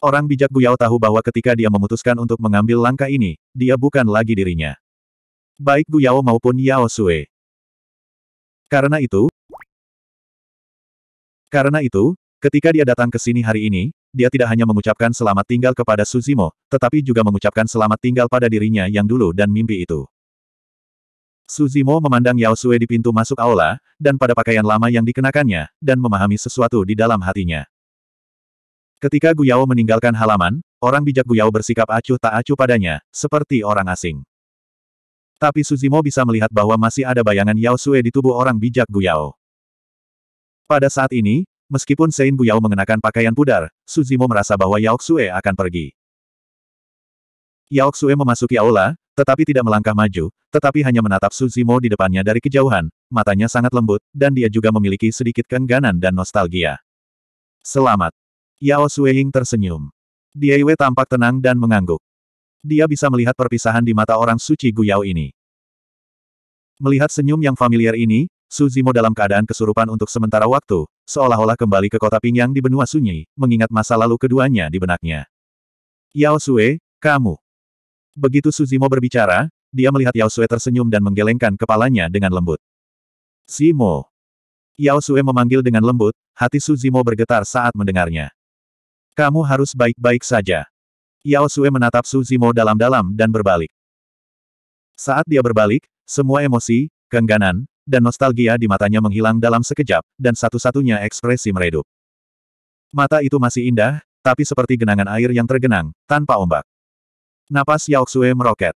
Orang bijak Guyao tahu bahwa ketika dia memutuskan untuk mengambil langkah ini, dia bukan lagi dirinya. Baik Guyao maupun Yao Sue. Karena itu, karena itu, ketika dia datang ke sini hari ini, dia tidak hanya mengucapkan selamat tinggal kepada Suzimo, tetapi juga mengucapkan selamat tinggal pada dirinya yang dulu dan mimpi itu. Suzimo memandang Yao Sue di pintu masuk aula, dan pada pakaian lama yang dikenakannya, dan memahami sesuatu di dalam hatinya. Ketika Guyao meninggalkan halaman, orang bijak Guyao bersikap acuh tak acuh padanya, seperti orang asing. Tapi Suzimo bisa melihat bahwa masih ada bayangan Yao Sue di tubuh orang bijak Guyao. Pada saat ini, meskipun Sein Buyao mengenakan pakaian pudar, Suzimo merasa bahwa Yao Xue akan pergi. Yao Xue memasuki aula, tetapi tidak melangkah maju, tetapi hanya menatap Suzimo di depannya dari kejauhan, matanya sangat lembut, dan dia juga memiliki sedikit keengganan dan nostalgia. Selamat. Yao Xueying tersenyum. Dia Yue tampak tenang dan mengangguk. Dia bisa melihat perpisahan di mata orang suci Guyao ini. Melihat senyum yang familiar ini, Suzimo dalam keadaan kesurupan untuk sementara waktu, seolah-olah kembali ke kota Pingyang di benua sunyi, mengingat masa lalu keduanya di benaknya. Yao Sue, kamu. Begitu Suzimo berbicara, dia melihat Yao Sue tersenyum dan menggelengkan kepalanya dengan lembut. Simo. Yao Sue memanggil dengan lembut, hati Suzimo bergetar saat mendengarnya. Kamu harus baik-baik saja. Yao Sue menatap Suzimo dalam-dalam dan berbalik. Saat dia berbalik, semua emosi, kengganan, dan nostalgia di matanya menghilang dalam sekejap, dan satu-satunya ekspresi meredup. Mata itu masih indah, tapi seperti genangan air yang tergenang, tanpa ombak. Napas Yao Xue meroket.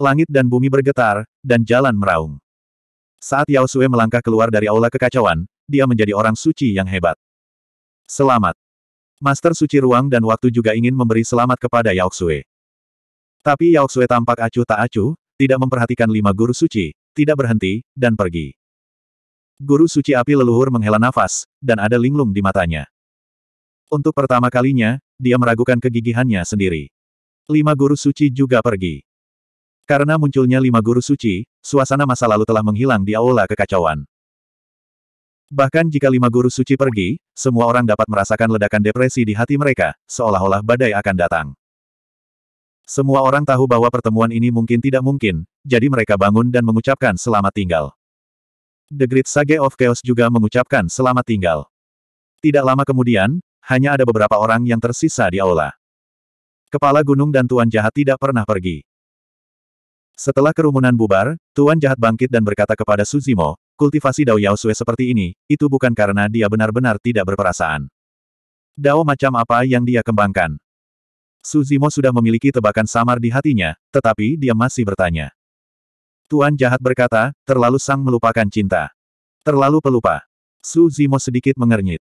Langit dan bumi bergetar, dan jalan meraung. Saat Yao Xue melangkah keluar dari aula kekacauan, dia menjadi orang suci yang hebat. Selamat. Master suci ruang dan waktu juga ingin memberi selamat kepada Yao Xue. Tapi Yao Xue tampak acuh tak acuh, tidak memperhatikan lima guru suci, tidak berhenti, dan pergi. Guru suci api leluhur menghela nafas, dan ada linglung di matanya. Untuk pertama kalinya, dia meragukan kegigihannya sendiri. Lima guru suci juga pergi. Karena munculnya lima guru suci, suasana masa lalu telah menghilang di aula kekacauan. Bahkan jika lima guru suci pergi, semua orang dapat merasakan ledakan depresi di hati mereka, seolah-olah badai akan datang. Semua orang tahu bahwa pertemuan ini mungkin tidak mungkin, jadi mereka bangun dan mengucapkan selamat tinggal. The Great Sage of Chaos juga mengucapkan selamat tinggal. Tidak lama kemudian, hanya ada beberapa orang yang tersisa di aula. Kepala gunung dan Tuan Jahat tidak pernah pergi. Setelah kerumunan bubar, Tuan Jahat bangkit dan berkata kepada Suzimo, kultivasi Dao Yao Sue seperti ini, itu bukan karena dia benar-benar tidak berperasaan. Dao macam apa yang dia kembangkan? Suzimo sudah memiliki tebakan samar di hatinya, tetapi dia masih bertanya. Tuan jahat berkata, terlalu sang melupakan cinta. Terlalu pelupa. Su Zimo sedikit mengernyit.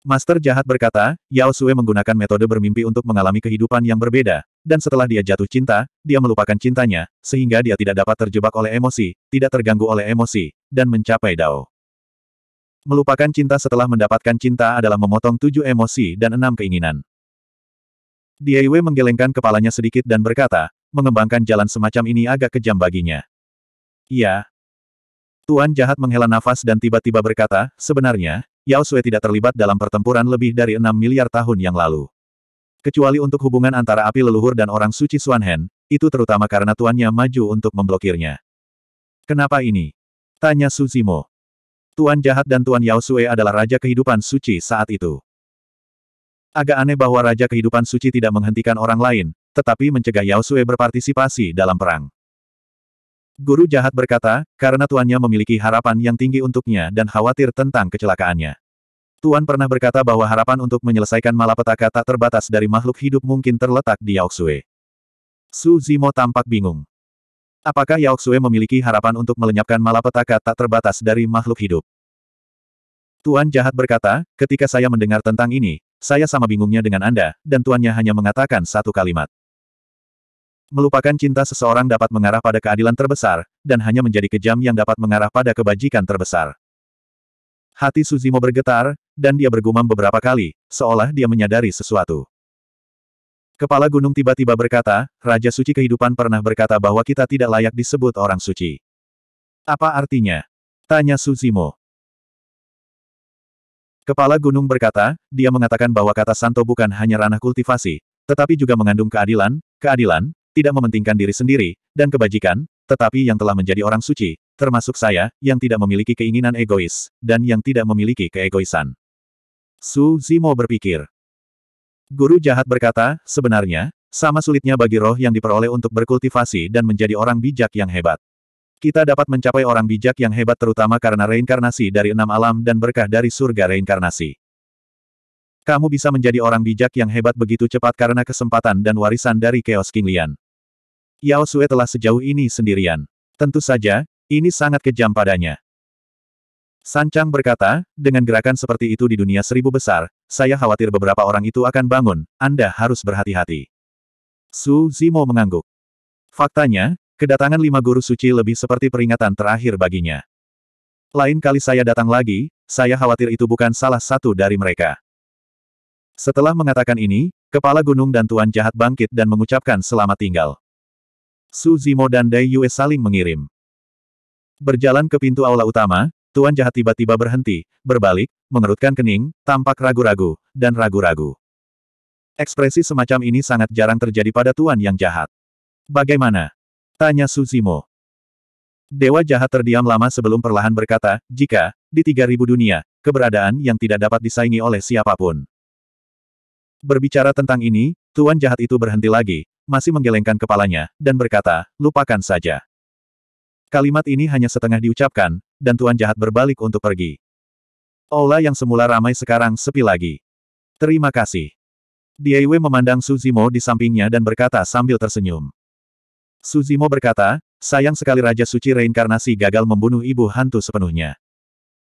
Master jahat berkata, Yao Sue menggunakan metode bermimpi untuk mengalami kehidupan yang berbeda, dan setelah dia jatuh cinta, dia melupakan cintanya, sehingga dia tidak dapat terjebak oleh emosi, tidak terganggu oleh emosi, dan mencapai Dao. Melupakan cinta setelah mendapatkan cinta adalah memotong tujuh emosi dan enam keinginan. Dia menggelengkan kepalanya sedikit dan berkata, mengembangkan jalan semacam ini agak kejam baginya. Iya. Tuan jahat menghela nafas dan tiba-tiba berkata, sebenarnya, Yao Sui tidak terlibat dalam pertempuran lebih dari 6 miliar tahun yang lalu. Kecuali untuk hubungan antara api leluhur dan orang suci Suanhen, itu terutama karena tuannya maju untuk memblokirnya. Kenapa ini? Tanya Suzimo. Tuan jahat dan Tuan Yao Sui adalah raja kehidupan suci saat itu. Agak aneh bahwa Raja Kehidupan Suci tidak menghentikan orang lain, tetapi mencegah Yao Sue berpartisipasi dalam perang. Guru jahat berkata, karena tuannya memiliki harapan yang tinggi untuknya dan khawatir tentang kecelakaannya. Tuan pernah berkata bahwa harapan untuk menyelesaikan malapetaka tak terbatas dari makhluk hidup mungkin terletak di Yao Sue. Su Zimo tampak bingung. Apakah Yao Sue memiliki harapan untuk melenyapkan malapetaka tak terbatas dari makhluk hidup? Tuan jahat berkata, ketika saya mendengar tentang ini, saya sama bingungnya dengan Anda, dan tuannya hanya mengatakan satu kalimat. Melupakan cinta seseorang dapat mengarah pada keadilan terbesar, dan hanya menjadi kejam yang dapat mengarah pada kebajikan terbesar. Hati Suzimo bergetar, dan dia bergumam beberapa kali, seolah dia menyadari sesuatu. Kepala gunung tiba-tiba berkata, Raja Suci Kehidupan pernah berkata bahwa kita tidak layak disebut orang suci. Apa artinya? Tanya Suzimo. Kepala gunung berkata, dia mengatakan bahwa kata santo bukan hanya ranah kultivasi, tetapi juga mengandung keadilan, keadilan, tidak mementingkan diri sendiri, dan kebajikan, tetapi yang telah menjadi orang suci, termasuk saya, yang tidak memiliki keinginan egois, dan yang tidak memiliki keegoisan. Su Zimo berpikir. Guru jahat berkata, sebenarnya, sama sulitnya bagi roh yang diperoleh untuk berkultivasi dan menjadi orang bijak yang hebat. Kita dapat mencapai orang bijak yang hebat terutama karena reinkarnasi dari enam alam dan berkah dari surga reinkarnasi. Kamu bisa menjadi orang bijak yang hebat begitu cepat karena kesempatan dan warisan dari Chaos King Lian. Yao Sue telah sejauh ini sendirian. Tentu saja, ini sangat kejam padanya. Sancang berkata, dengan gerakan seperti itu di dunia seribu besar, saya khawatir beberapa orang itu akan bangun, Anda harus berhati-hati. Su Zimo mengangguk. Faktanya, kedatangan lima guru suci lebih seperti peringatan terakhir baginya. Lain kali saya datang lagi, saya khawatir itu bukan salah satu dari mereka. Setelah mengatakan ini, Kepala Gunung dan Tuan Jahat bangkit dan mengucapkan selamat tinggal. Su Zimo dan Dai Yue saling mengirim. Berjalan ke pintu aula utama, Tuan Jahat tiba-tiba berhenti, berbalik, mengerutkan kening, tampak ragu-ragu, dan ragu-ragu. Ekspresi semacam ini sangat jarang terjadi pada Tuan Yang Jahat. Bagaimana? Tanya Su Zimo. Dewa Jahat terdiam lama sebelum perlahan berkata, jika, di 3000 dunia, keberadaan yang tidak dapat disaingi oleh siapapun. Berbicara tentang ini, Tuan Jahat itu berhenti lagi, masih menggelengkan kepalanya, dan berkata, lupakan saja. Kalimat ini hanya setengah diucapkan, dan Tuan Jahat berbalik untuk pergi. Aula yang semula ramai sekarang sepi lagi. Terima kasih. Diewe memandang Suzimo di sampingnya dan berkata sambil tersenyum. Suzimo berkata, sayang sekali Raja Suci Reinkarnasi gagal membunuh ibu hantu sepenuhnya.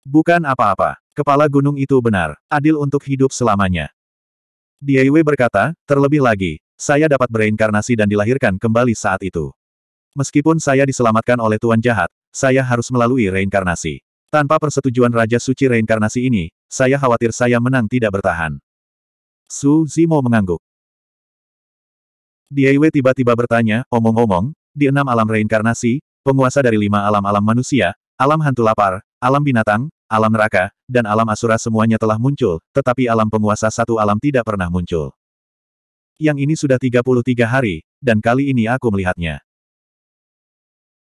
Bukan apa-apa, kepala gunung itu benar, adil untuk hidup selamanya. Diewe berkata, terlebih lagi, saya dapat bereinkarnasi dan dilahirkan kembali saat itu. Meskipun saya diselamatkan oleh Tuan Jahat, saya harus melalui reinkarnasi. Tanpa persetujuan Raja Suci reinkarnasi ini, saya khawatir saya menang tidak bertahan. Su Zimo mengangguk. Diewe tiba-tiba bertanya, omong-omong, di enam alam reinkarnasi, penguasa dari lima alam-alam manusia, alam hantu lapar, alam binatang, alam neraka, dan alam asura semuanya telah muncul, tetapi alam penguasa satu alam tidak pernah muncul. Yang ini sudah 33 hari, dan kali ini aku melihatnya.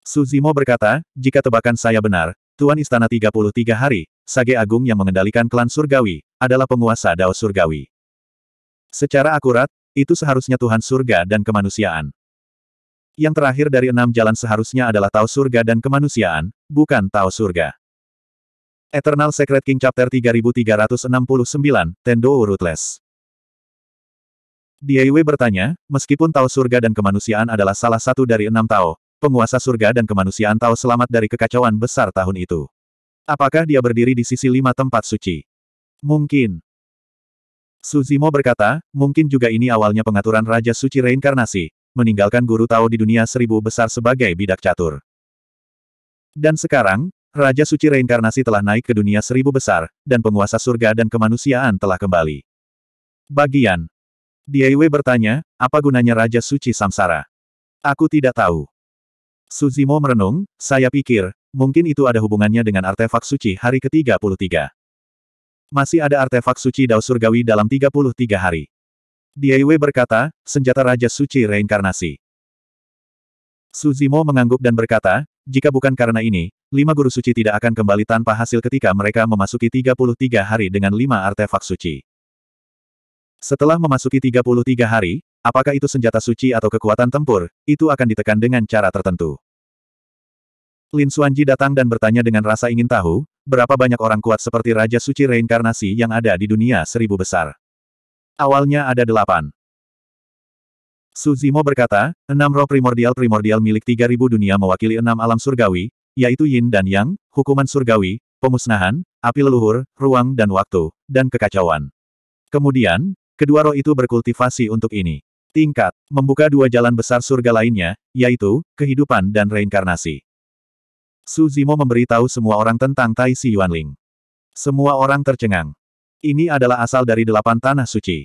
Suzimo berkata, jika tebakan saya benar, Tuan Istana 33 hari, Sage Agung yang mengendalikan klan surgawi, adalah penguasa Dao surgawi. Secara akurat, itu seharusnya Tuhan surga dan kemanusiaan. Yang terakhir dari enam jalan seharusnya adalah Tao surga dan kemanusiaan, bukan Tao surga. Eternal Secret King Chapter 3369, Tendo Ruthless Diewe bertanya, meskipun Tao surga dan kemanusiaan adalah salah satu dari enam Tao, penguasa surga dan kemanusiaan Tao selamat dari kekacauan besar tahun itu. Apakah dia berdiri di sisi lima tempat suci? Mungkin. Suzimo berkata, mungkin juga ini awalnya pengaturan Raja Suci Reinkarnasi, meninggalkan guru Tao di dunia seribu besar sebagai bidak catur. Dan sekarang, Raja Suci Reinkarnasi telah naik ke dunia seribu besar, dan penguasa surga dan kemanusiaan telah kembali. Bagian Diewe bertanya, apa gunanya Raja Suci Samsara? Aku tidak tahu. Suzimo merenung, saya pikir, mungkin itu ada hubungannya dengan artefak suci hari ke-33. Masih ada artefak suci Dao Surgawi dalam 33 hari. Diewe berkata, senjata Raja Suci Reinkarnasi. Suzimo mengangguk dan berkata, jika bukan karena ini, lima guru suci tidak akan kembali tanpa hasil ketika mereka memasuki 33 hari dengan lima artefak suci. Setelah memasuki 33 hari, apakah itu senjata suci atau kekuatan tempur, itu akan ditekan dengan cara tertentu. Lin Suanji datang dan bertanya dengan rasa ingin tahu, berapa banyak orang kuat seperti Raja Suci Reinkarnasi yang ada di dunia seribu besar. Awalnya ada delapan. Suzimo berkata, enam roh primordial-primordial milik tiga ribu dunia mewakili enam alam surgawi, yaitu yin dan yang, hukuman surgawi, pemusnahan, api leluhur, ruang dan waktu, dan kekacauan. Kemudian, Kedua roh itu berkultivasi untuk ini. Tingkat, membuka dua jalan besar surga lainnya, yaitu, kehidupan dan reinkarnasi. Su Zimo memberitahu semua orang tentang Tai Si Yuanling. Semua orang tercengang. Ini adalah asal dari delapan tanah suci.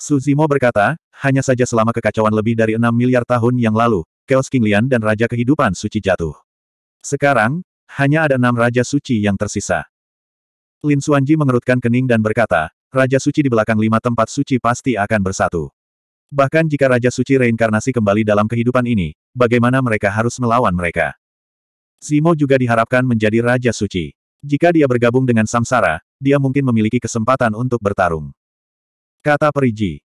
Su Zimo berkata, hanya saja selama kekacauan lebih dari enam miliar tahun yang lalu, Chaos King Lian dan Raja Kehidupan Suci jatuh. Sekarang, hanya ada enam Raja Suci yang tersisa. Lin Suanji mengerutkan kening dan berkata, Raja Suci di belakang lima tempat suci pasti akan bersatu. Bahkan jika Raja Suci reinkarnasi kembali dalam kehidupan ini, bagaimana mereka harus melawan mereka? Zimo juga diharapkan menjadi Raja Suci. Jika dia bergabung dengan Samsara, dia mungkin memiliki kesempatan untuk bertarung. Kata Periji.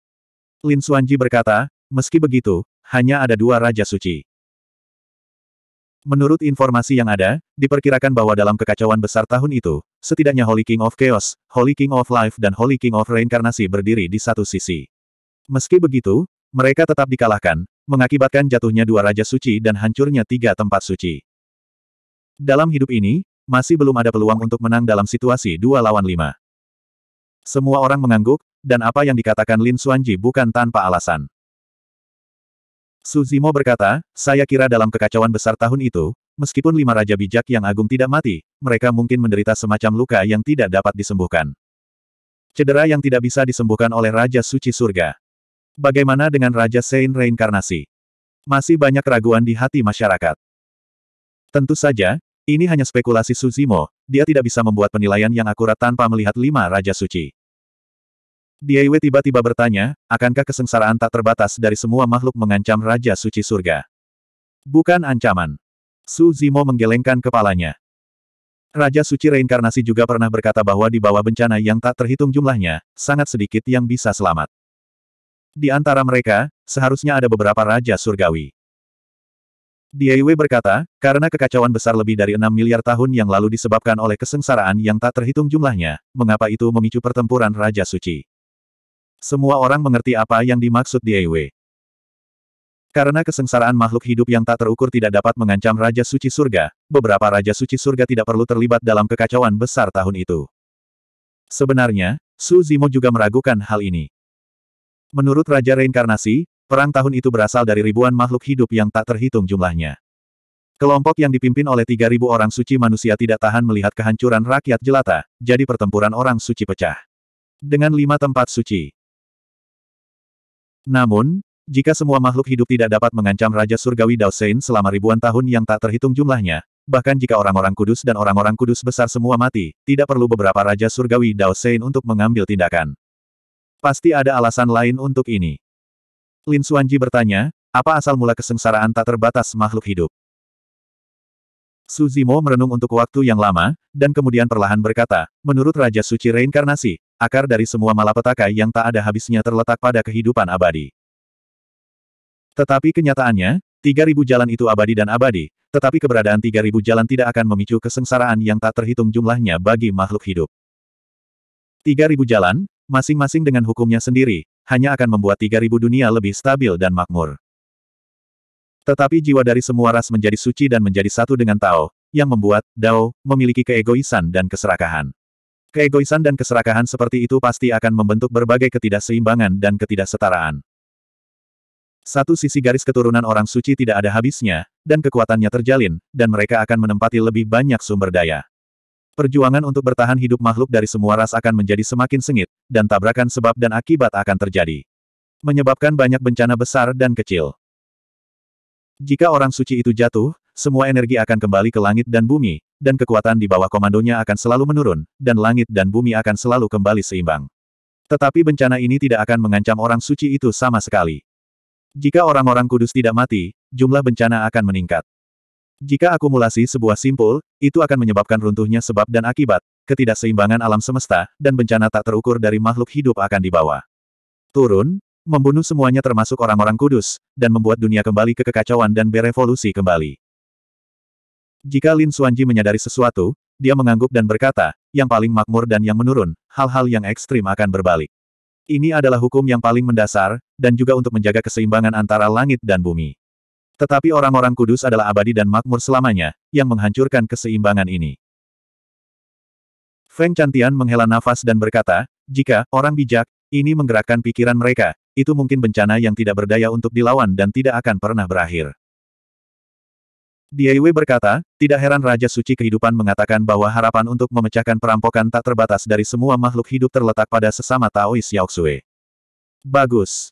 Lin Suanji berkata, meski begitu, hanya ada dua Raja Suci. Menurut informasi yang ada, diperkirakan bahwa dalam kekacauan besar tahun itu, setidaknya Holy King of Chaos, Holy King of Life dan Holy King of Reinkarnasi berdiri di satu sisi. Meski begitu, mereka tetap dikalahkan, mengakibatkan jatuhnya dua Raja Suci dan hancurnya tiga tempat suci. Dalam hidup ini, masih belum ada peluang untuk menang dalam situasi dua lawan lima. Semua orang mengangguk, dan apa yang dikatakan Lin Xuanji bukan tanpa alasan. Suzimo berkata, saya kira dalam kekacauan besar tahun itu, meskipun lima raja bijak yang agung tidak mati, mereka mungkin menderita semacam luka yang tidak dapat disembuhkan. Cedera yang tidak bisa disembuhkan oleh Raja Suci Surga. Bagaimana dengan Raja Sein Reinkarnasi? Masih banyak keraguan di hati masyarakat. Tentu saja, ini hanya spekulasi Suzimo, dia tidak bisa membuat penilaian yang akurat tanpa melihat lima Raja Suci. Diewe tiba-tiba bertanya, akankah kesengsaraan tak terbatas dari semua makhluk mengancam Raja Suci Surga? Bukan ancaman. Su Zimo menggelengkan kepalanya. Raja Suci Reinkarnasi juga pernah berkata bahwa di bawah bencana yang tak terhitung jumlahnya, sangat sedikit yang bisa selamat. Di antara mereka, seharusnya ada beberapa Raja Surgawi. Diewe berkata, karena kekacauan besar lebih dari 6 miliar tahun yang lalu disebabkan oleh kesengsaraan yang tak terhitung jumlahnya, mengapa itu memicu pertempuran Raja Suci? Semua orang mengerti apa yang dimaksud di Wei. Karena kesengsaraan makhluk hidup yang tak terukur tidak dapat mengancam Raja Suci Surga, beberapa Raja Suci Surga tidak perlu terlibat dalam kekacauan besar tahun itu. Sebenarnya, Su Zimo juga meragukan hal ini. Menurut Raja Reinkarnasi, perang tahun itu berasal dari ribuan makhluk hidup yang tak terhitung jumlahnya. Kelompok yang dipimpin oleh 3.000 orang suci manusia tidak tahan melihat kehancuran rakyat jelata, jadi pertempuran orang suci pecah. Dengan lima tempat suci, namun, jika semua makhluk hidup tidak dapat mengancam Raja Surgawi Daosein selama ribuan tahun yang tak terhitung jumlahnya, bahkan jika orang-orang kudus dan orang-orang kudus besar semua mati, tidak perlu beberapa Raja Surgawi Daosein untuk mengambil tindakan. Pasti ada alasan lain untuk ini. Lin Suanji bertanya, apa asal mula kesengsaraan tak terbatas makhluk hidup? Suzimo merenung untuk waktu yang lama, dan kemudian perlahan berkata, menurut Raja Suci Reinkarnasi, Akar dari semua malapetaka yang tak ada habisnya terletak pada kehidupan abadi. Tetapi kenyataannya, 3.000 jalan itu abadi dan abadi, tetapi keberadaan 3.000 jalan tidak akan memicu kesengsaraan yang tak terhitung jumlahnya bagi makhluk hidup. 3.000 jalan, masing-masing dengan hukumnya sendiri, hanya akan membuat 3.000 dunia lebih stabil dan makmur. Tetapi jiwa dari semua ras menjadi suci dan menjadi satu dengan Tao, yang membuat Dao memiliki keegoisan dan keserakahan. Keegoisan dan keserakahan seperti itu pasti akan membentuk berbagai ketidakseimbangan dan ketidaksetaraan. Satu sisi garis keturunan orang suci tidak ada habisnya, dan kekuatannya terjalin, dan mereka akan menempati lebih banyak sumber daya. Perjuangan untuk bertahan hidup makhluk dari semua ras akan menjadi semakin sengit, dan tabrakan sebab dan akibat akan terjadi. Menyebabkan banyak bencana besar dan kecil. Jika orang suci itu jatuh, semua energi akan kembali ke langit dan bumi, dan kekuatan di bawah komandonya akan selalu menurun, dan langit dan bumi akan selalu kembali seimbang. Tetapi bencana ini tidak akan mengancam orang suci itu sama sekali. Jika orang-orang kudus tidak mati, jumlah bencana akan meningkat. Jika akumulasi sebuah simpul, itu akan menyebabkan runtuhnya sebab dan akibat, ketidakseimbangan alam semesta, dan bencana tak terukur dari makhluk hidup akan dibawa. Turun, membunuh semuanya termasuk orang-orang kudus, dan membuat dunia kembali ke kekacauan dan berevolusi kembali. Jika Lin Suanji menyadari sesuatu, dia mengangguk dan berkata, yang paling makmur dan yang menurun, hal-hal yang ekstrim akan berbalik. Ini adalah hukum yang paling mendasar, dan juga untuk menjaga keseimbangan antara langit dan bumi. Tetapi orang-orang kudus adalah abadi dan makmur selamanya, yang menghancurkan keseimbangan ini. Feng Cantian menghela nafas dan berkata, jika orang bijak, ini menggerakkan pikiran mereka, itu mungkin bencana yang tidak berdaya untuk dilawan dan tidak akan pernah berakhir. Diewe berkata, tidak heran Raja Suci Kehidupan mengatakan bahwa harapan untuk memecahkan perampokan tak terbatas dari semua makhluk hidup terletak pada sesama Taois Yao Yaoxue. Bagus.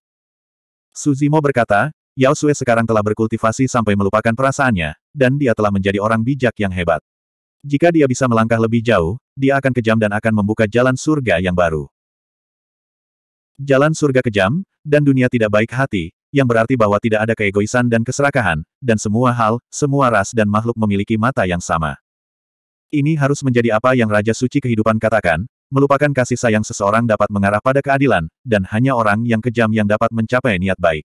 Suzimo berkata, Yao Xue sekarang telah berkultivasi sampai melupakan perasaannya, dan dia telah menjadi orang bijak yang hebat. Jika dia bisa melangkah lebih jauh, dia akan kejam dan akan membuka jalan surga yang baru. Jalan surga kejam, dan dunia tidak baik hati, yang berarti bahwa tidak ada keegoisan dan keserakahan, dan semua hal, semua ras dan makhluk memiliki mata yang sama. Ini harus menjadi apa yang Raja Suci Kehidupan katakan, melupakan kasih sayang seseorang dapat mengarah pada keadilan, dan hanya orang yang kejam yang dapat mencapai niat baik.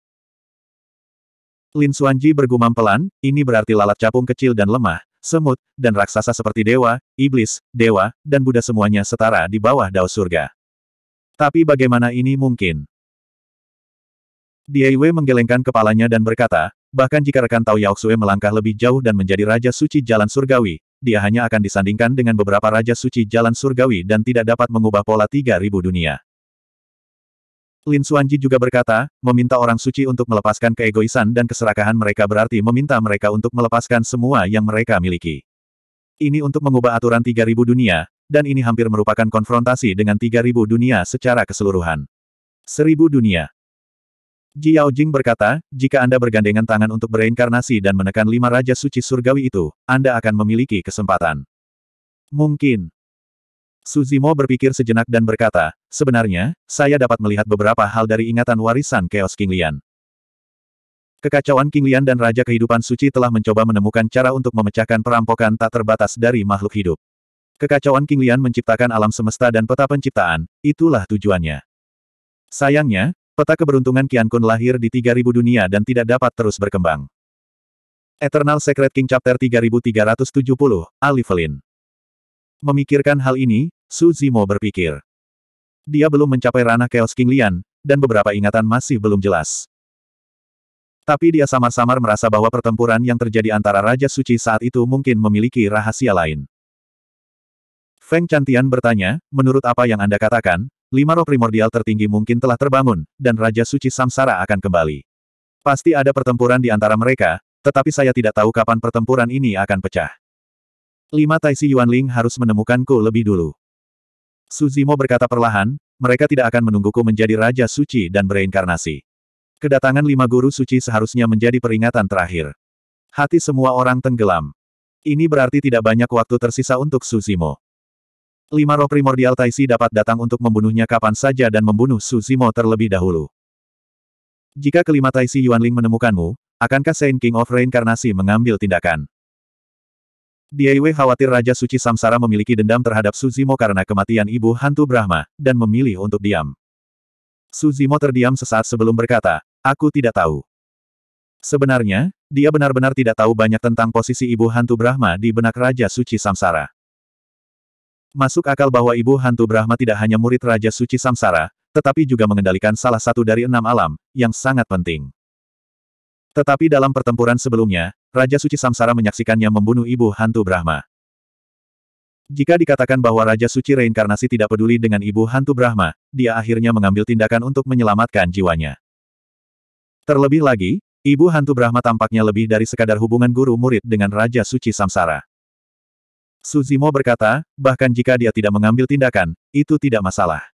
Lin Suanji bergumam pelan, ini berarti lalat capung kecil dan lemah, semut, dan raksasa seperti dewa, iblis, dewa, dan Buddha semuanya setara di bawah dao surga. Tapi bagaimana ini mungkin? Wei menggelengkan kepalanya dan berkata, bahkan jika rekan Tao Yao Yaoxue melangkah lebih jauh dan menjadi Raja Suci Jalan Surgawi, dia hanya akan disandingkan dengan beberapa Raja Suci Jalan Surgawi dan tidak dapat mengubah pola 3000 dunia. Lin Suanji juga berkata, meminta orang suci untuk melepaskan keegoisan dan keserakahan mereka berarti meminta mereka untuk melepaskan semua yang mereka miliki. Ini untuk mengubah aturan 3000 dunia, dan ini hampir merupakan konfrontasi dengan 3000 dunia secara keseluruhan. 1000 dunia. Ji Jing berkata, jika Anda bergandengan tangan untuk bereinkarnasi dan menekan lima Raja Suci Surgawi itu, Anda akan memiliki kesempatan. Mungkin. Suzimo berpikir sejenak dan berkata, sebenarnya, saya dapat melihat beberapa hal dari ingatan warisan Chaos King Lian. Kekacauan King Lian dan Raja Kehidupan Suci telah mencoba menemukan cara untuk memecahkan perampokan tak terbatas dari makhluk hidup. Kekacauan King Lian menciptakan alam semesta dan peta penciptaan, itulah tujuannya. Sayangnya, Peta keberuntungan Qian Kun lahir di 3000 dunia dan tidak dapat terus berkembang. Eternal Secret King Chapter 3370, Alifelin. Memikirkan hal ini, Su Zimo berpikir. Dia belum mencapai ranah Chaos King Lian, dan beberapa ingatan masih belum jelas. Tapi dia samar-samar merasa bahwa pertempuran yang terjadi antara Raja Suci saat itu mungkin memiliki rahasia lain. Feng Chantian bertanya, menurut apa yang Anda katakan, lima roh primordial tertinggi mungkin telah terbangun, dan Raja Suci Samsara akan kembali. Pasti ada pertempuran di antara mereka, tetapi saya tidak tahu kapan pertempuran ini akan pecah. Lima Taisi Yuanling harus menemukanku lebih dulu. Suzimo berkata perlahan, mereka tidak akan menungguku menjadi Raja Suci dan bereinkarnasi. Kedatangan lima guru suci seharusnya menjadi peringatan terakhir. Hati semua orang tenggelam. Ini berarti tidak banyak waktu tersisa untuk Suzimo. Lima roh primordial Taisi dapat datang untuk membunuhnya kapan saja dan membunuh Suzimo terlebih dahulu. Jika kelima Taisi Yuanling menemukanmu, akankah Saint King of Reincarnasi mengambil tindakan? Diaiwei khawatir Raja Suci Samsara memiliki dendam terhadap Suzimo karena kematian ibu hantu Brahma, dan memilih untuk diam. Suzimo terdiam sesaat sebelum berkata, aku tidak tahu. Sebenarnya, dia benar-benar tidak tahu banyak tentang posisi ibu hantu Brahma di benak Raja Suci Samsara. Masuk akal bahwa ibu hantu Brahma tidak hanya murid Raja Suci Samsara, tetapi juga mengendalikan salah satu dari enam alam, yang sangat penting. Tetapi dalam pertempuran sebelumnya, Raja Suci Samsara menyaksikannya membunuh ibu hantu Brahma. Jika dikatakan bahwa Raja Suci Reinkarnasi tidak peduli dengan ibu hantu Brahma, dia akhirnya mengambil tindakan untuk menyelamatkan jiwanya. Terlebih lagi, ibu hantu Brahma tampaknya lebih dari sekadar hubungan guru murid dengan Raja Suci Samsara. Suzimo berkata, bahkan jika dia tidak mengambil tindakan, itu tidak masalah.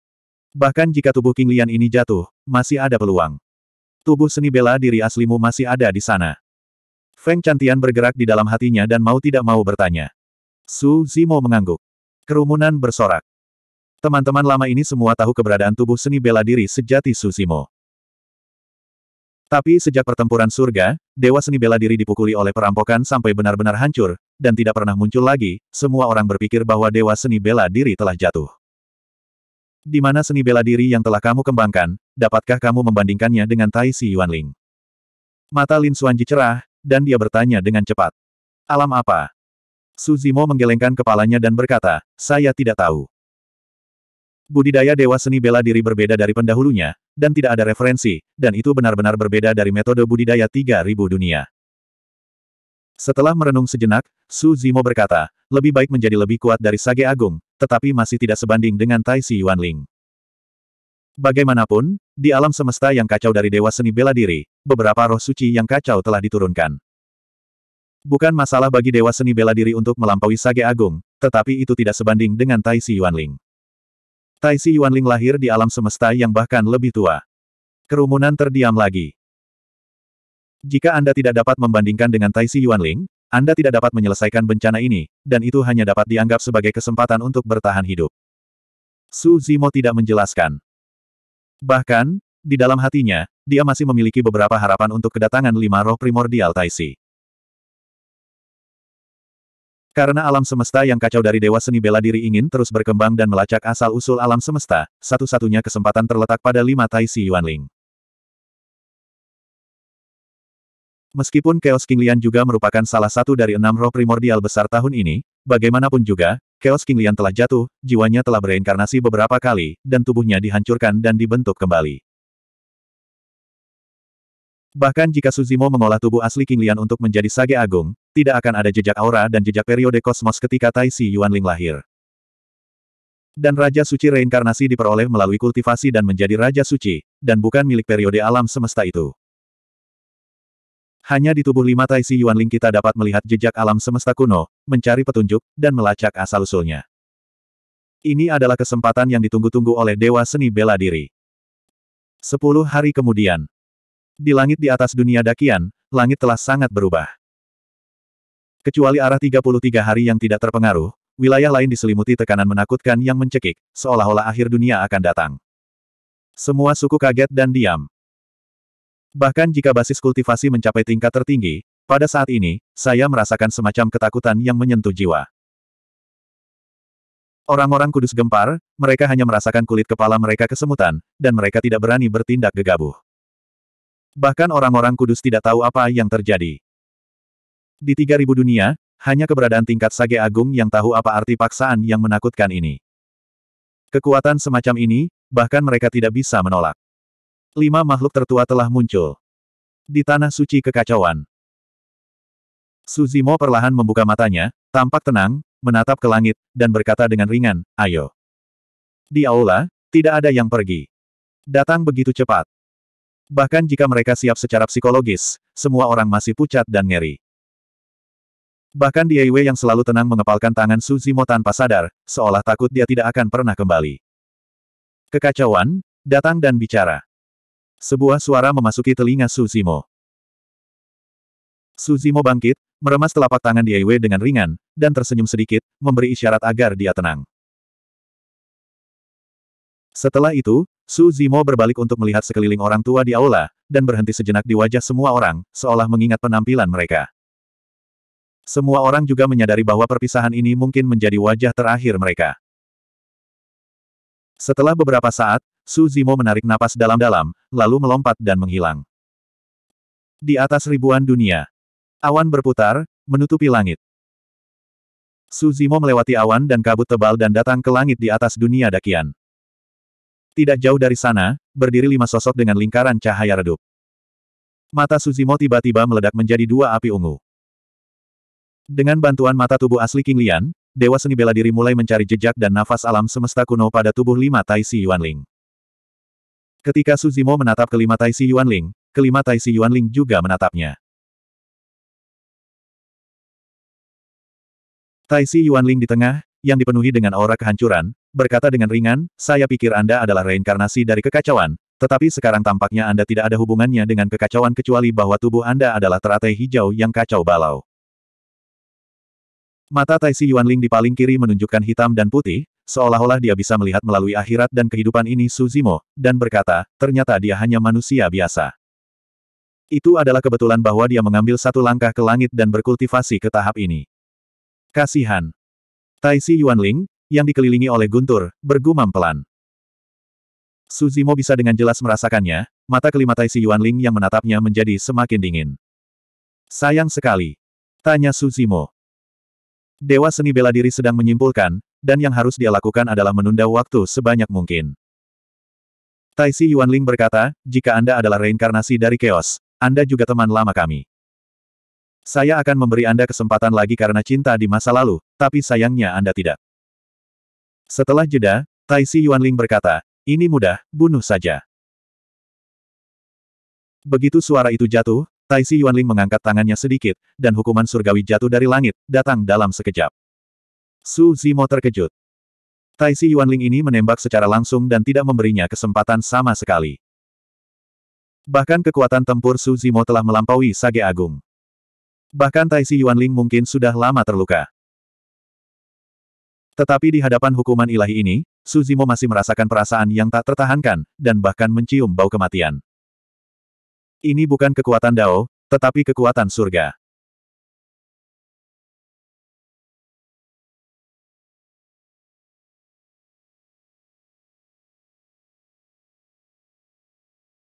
Bahkan jika tubuh King Lian ini jatuh, masih ada peluang. Tubuh seni bela diri aslimu masih ada di sana. Feng Cantian bergerak di dalam hatinya dan mau tidak mau bertanya. Su Zimo mengangguk. Kerumunan bersorak. Teman-teman lama ini semua tahu keberadaan tubuh seni bela diri sejati Su Zimo. Tapi sejak pertempuran surga, Dewa Seni bela diri dipukuli oleh perampokan sampai benar-benar hancur, dan tidak pernah muncul lagi, semua orang berpikir bahwa Dewa Seni bela diri telah jatuh. Di mana seni bela diri yang telah kamu kembangkan, dapatkah kamu membandingkannya dengan Tai Si Yuanling? Mata Lin Suanji cerah, dan dia bertanya dengan cepat. Alam apa? Su Zimo menggelengkan kepalanya dan berkata, saya tidak tahu. Budidaya Dewa Seni Bela Diri berbeda dari pendahulunya, dan tidak ada referensi, dan itu benar-benar berbeda dari metode budidaya 3000 dunia. Setelah merenung sejenak, Su Zimo berkata, lebih baik menjadi lebih kuat dari Sage Agung, tetapi masih tidak sebanding dengan Tai Si Yuanling. Bagaimanapun, di alam semesta yang kacau dari Dewa Seni Bela Diri, beberapa roh suci yang kacau telah diturunkan. Bukan masalah bagi Dewa Seni Bela Diri untuk melampaui Sage Agung, tetapi itu tidak sebanding dengan Tai Si Yuanling. Tai Si Yuanling lahir di alam semesta yang bahkan lebih tua. Kerumunan terdiam lagi. Jika Anda tidak dapat membandingkan dengan Tai Si Yuanling, Anda tidak dapat menyelesaikan bencana ini, dan itu hanya dapat dianggap sebagai kesempatan untuk bertahan hidup. Su Zimo tidak menjelaskan. Bahkan, di dalam hatinya, dia masih memiliki beberapa harapan untuk kedatangan lima roh primordial Tai Si. Karena alam semesta yang kacau dari Dewa Seni Bela Diri ingin terus berkembang dan melacak asal-usul alam semesta, satu-satunya kesempatan terletak pada lima Tai Si Ling. Meskipun Chaos Kinglian juga merupakan salah satu dari enam roh primordial besar tahun ini, bagaimanapun juga, Chaos Kinglian telah jatuh, jiwanya telah bereinkarnasi beberapa kali, dan tubuhnya dihancurkan dan dibentuk kembali. Bahkan jika Suzimo mengolah tubuh asli King Lian untuk menjadi Sage Agung, tidak akan ada jejak aura dan jejak periode kosmos ketika Tai Si Yuanling lahir. Dan Raja Suci reinkarnasi diperoleh melalui kultivasi dan menjadi Raja Suci, dan bukan milik periode alam semesta itu. Hanya di tubuh lima Tai Si Yuanling kita dapat melihat jejak alam semesta kuno, mencari petunjuk, dan melacak asal-usulnya. Ini adalah kesempatan yang ditunggu-tunggu oleh Dewa Seni Bela Diri. Sepuluh hari kemudian, di langit di atas dunia Dakian, langit telah sangat berubah. Kecuali arah 33 hari yang tidak terpengaruh, wilayah lain diselimuti tekanan menakutkan yang mencekik, seolah-olah akhir dunia akan datang. Semua suku kaget dan diam. Bahkan jika basis kultivasi mencapai tingkat tertinggi, pada saat ini, saya merasakan semacam ketakutan yang menyentuh jiwa. Orang-orang kudus gempar, mereka hanya merasakan kulit kepala mereka kesemutan, dan mereka tidak berani bertindak gegabah. Bahkan orang-orang kudus tidak tahu apa yang terjadi. Di tiga ribu dunia, hanya keberadaan tingkat sage agung yang tahu apa arti paksaan yang menakutkan ini. Kekuatan semacam ini, bahkan mereka tidak bisa menolak. Lima makhluk tertua telah muncul. Di tanah suci kekacauan. Suzimo perlahan membuka matanya, tampak tenang, menatap ke langit, dan berkata dengan ringan, ayo. Di aula, tidak ada yang pergi. Datang begitu cepat. Bahkan jika mereka siap secara psikologis, semua orang masih pucat dan ngeri. Bahkan Wei yang selalu tenang mengepalkan tangan Suzimo tanpa sadar, seolah takut dia tidak akan pernah kembali. Kekacauan, datang dan bicara. Sebuah suara memasuki telinga Suzimo. Suzimo bangkit, meremas telapak tangan Wei dengan ringan, dan tersenyum sedikit, memberi isyarat agar dia tenang. Setelah itu, Su Zimo berbalik untuk melihat sekeliling orang tua di aula, dan berhenti sejenak di wajah semua orang, seolah mengingat penampilan mereka. Semua orang juga menyadari bahwa perpisahan ini mungkin menjadi wajah terakhir mereka. Setelah beberapa saat, Su Zimo menarik napas dalam-dalam, lalu melompat dan menghilang. Di atas ribuan dunia, awan berputar, menutupi langit. Su Zimo melewati awan dan kabut tebal dan datang ke langit di atas dunia dakian. Tidak jauh dari sana, berdiri lima sosok dengan lingkaran cahaya redup. Mata Suzimo tiba-tiba meledak menjadi dua api ungu. Dengan bantuan mata tubuh asli King Lian, Dewa Seni Bela Diri mulai mencari jejak dan nafas alam semesta kuno pada tubuh lima Tai Yuan Yuanling. Ketika Suzimo menatap kelima Tai Yuan Yuanling, kelima Tai Yuan Yuanling juga menatapnya. Tai Yuan Yuanling di tengah, yang dipenuhi dengan aura kehancuran, berkata dengan ringan, saya pikir Anda adalah reinkarnasi dari kekacauan, tetapi sekarang tampaknya Anda tidak ada hubungannya dengan kekacauan kecuali bahwa tubuh Anda adalah teratai hijau yang kacau balau. Mata Tai Yuan Yuanling di paling kiri menunjukkan hitam dan putih, seolah-olah dia bisa melihat melalui akhirat dan kehidupan ini Suzimo, dan berkata, ternyata dia hanya manusia biasa. Itu adalah kebetulan bahwa dia mengambil satu langkah ke langit dan berkultivasi ke tahap ini. Kasihan. Tai Si Yuanling, yang dikelilingi oleh guntur, bergumam pelan. Suzimo bisa dengan jelas merasakannya, mata Tai si Yuan Ling yang menatapnya menjadi semakin dingin. Sayang sekali. Tanya Suzimo. Dewa seni bela diri sedang menyimpulkan, dan yang harus dia lakukan adalah menunda waktu sebanyak mungkin. Tai Si Yuan Ling berkata, jika Anda adalah reinkarnasi dari Chaos, Anda juga teman lama kami. Saya akan memberi Anda kesempatan lagi karena cinta di masa lalu, tapi sayangnya Anda tidak. Setelah jeda, Tai Si Yuanling berkata, ini mudah, bunuh saja. Begitu suara itu jatuh, Tai Si Yuanling mengangkat tangannya sedikit, dan hukuman surgawi jatuh dari langit, datang dalam sekejap. Su Zimo terkejut. Tai Si Yuanling ini menembak secara langsung dan tidak memberinya kesempatan sama sekali. Bahkan kekuatan tempur Su Zimo telah melampaui Sage Agung. Bahkan Tai Si Yuanling mungkin sudah lama terluka. Tetapi di hadapan hukuman ilahi ini, Suzimo masih merasakan perasaan yang tak tertahankan, dan bahkan mencium bau kematian. Ini bukan kekuatan Dao, tetapi kekuatan surga.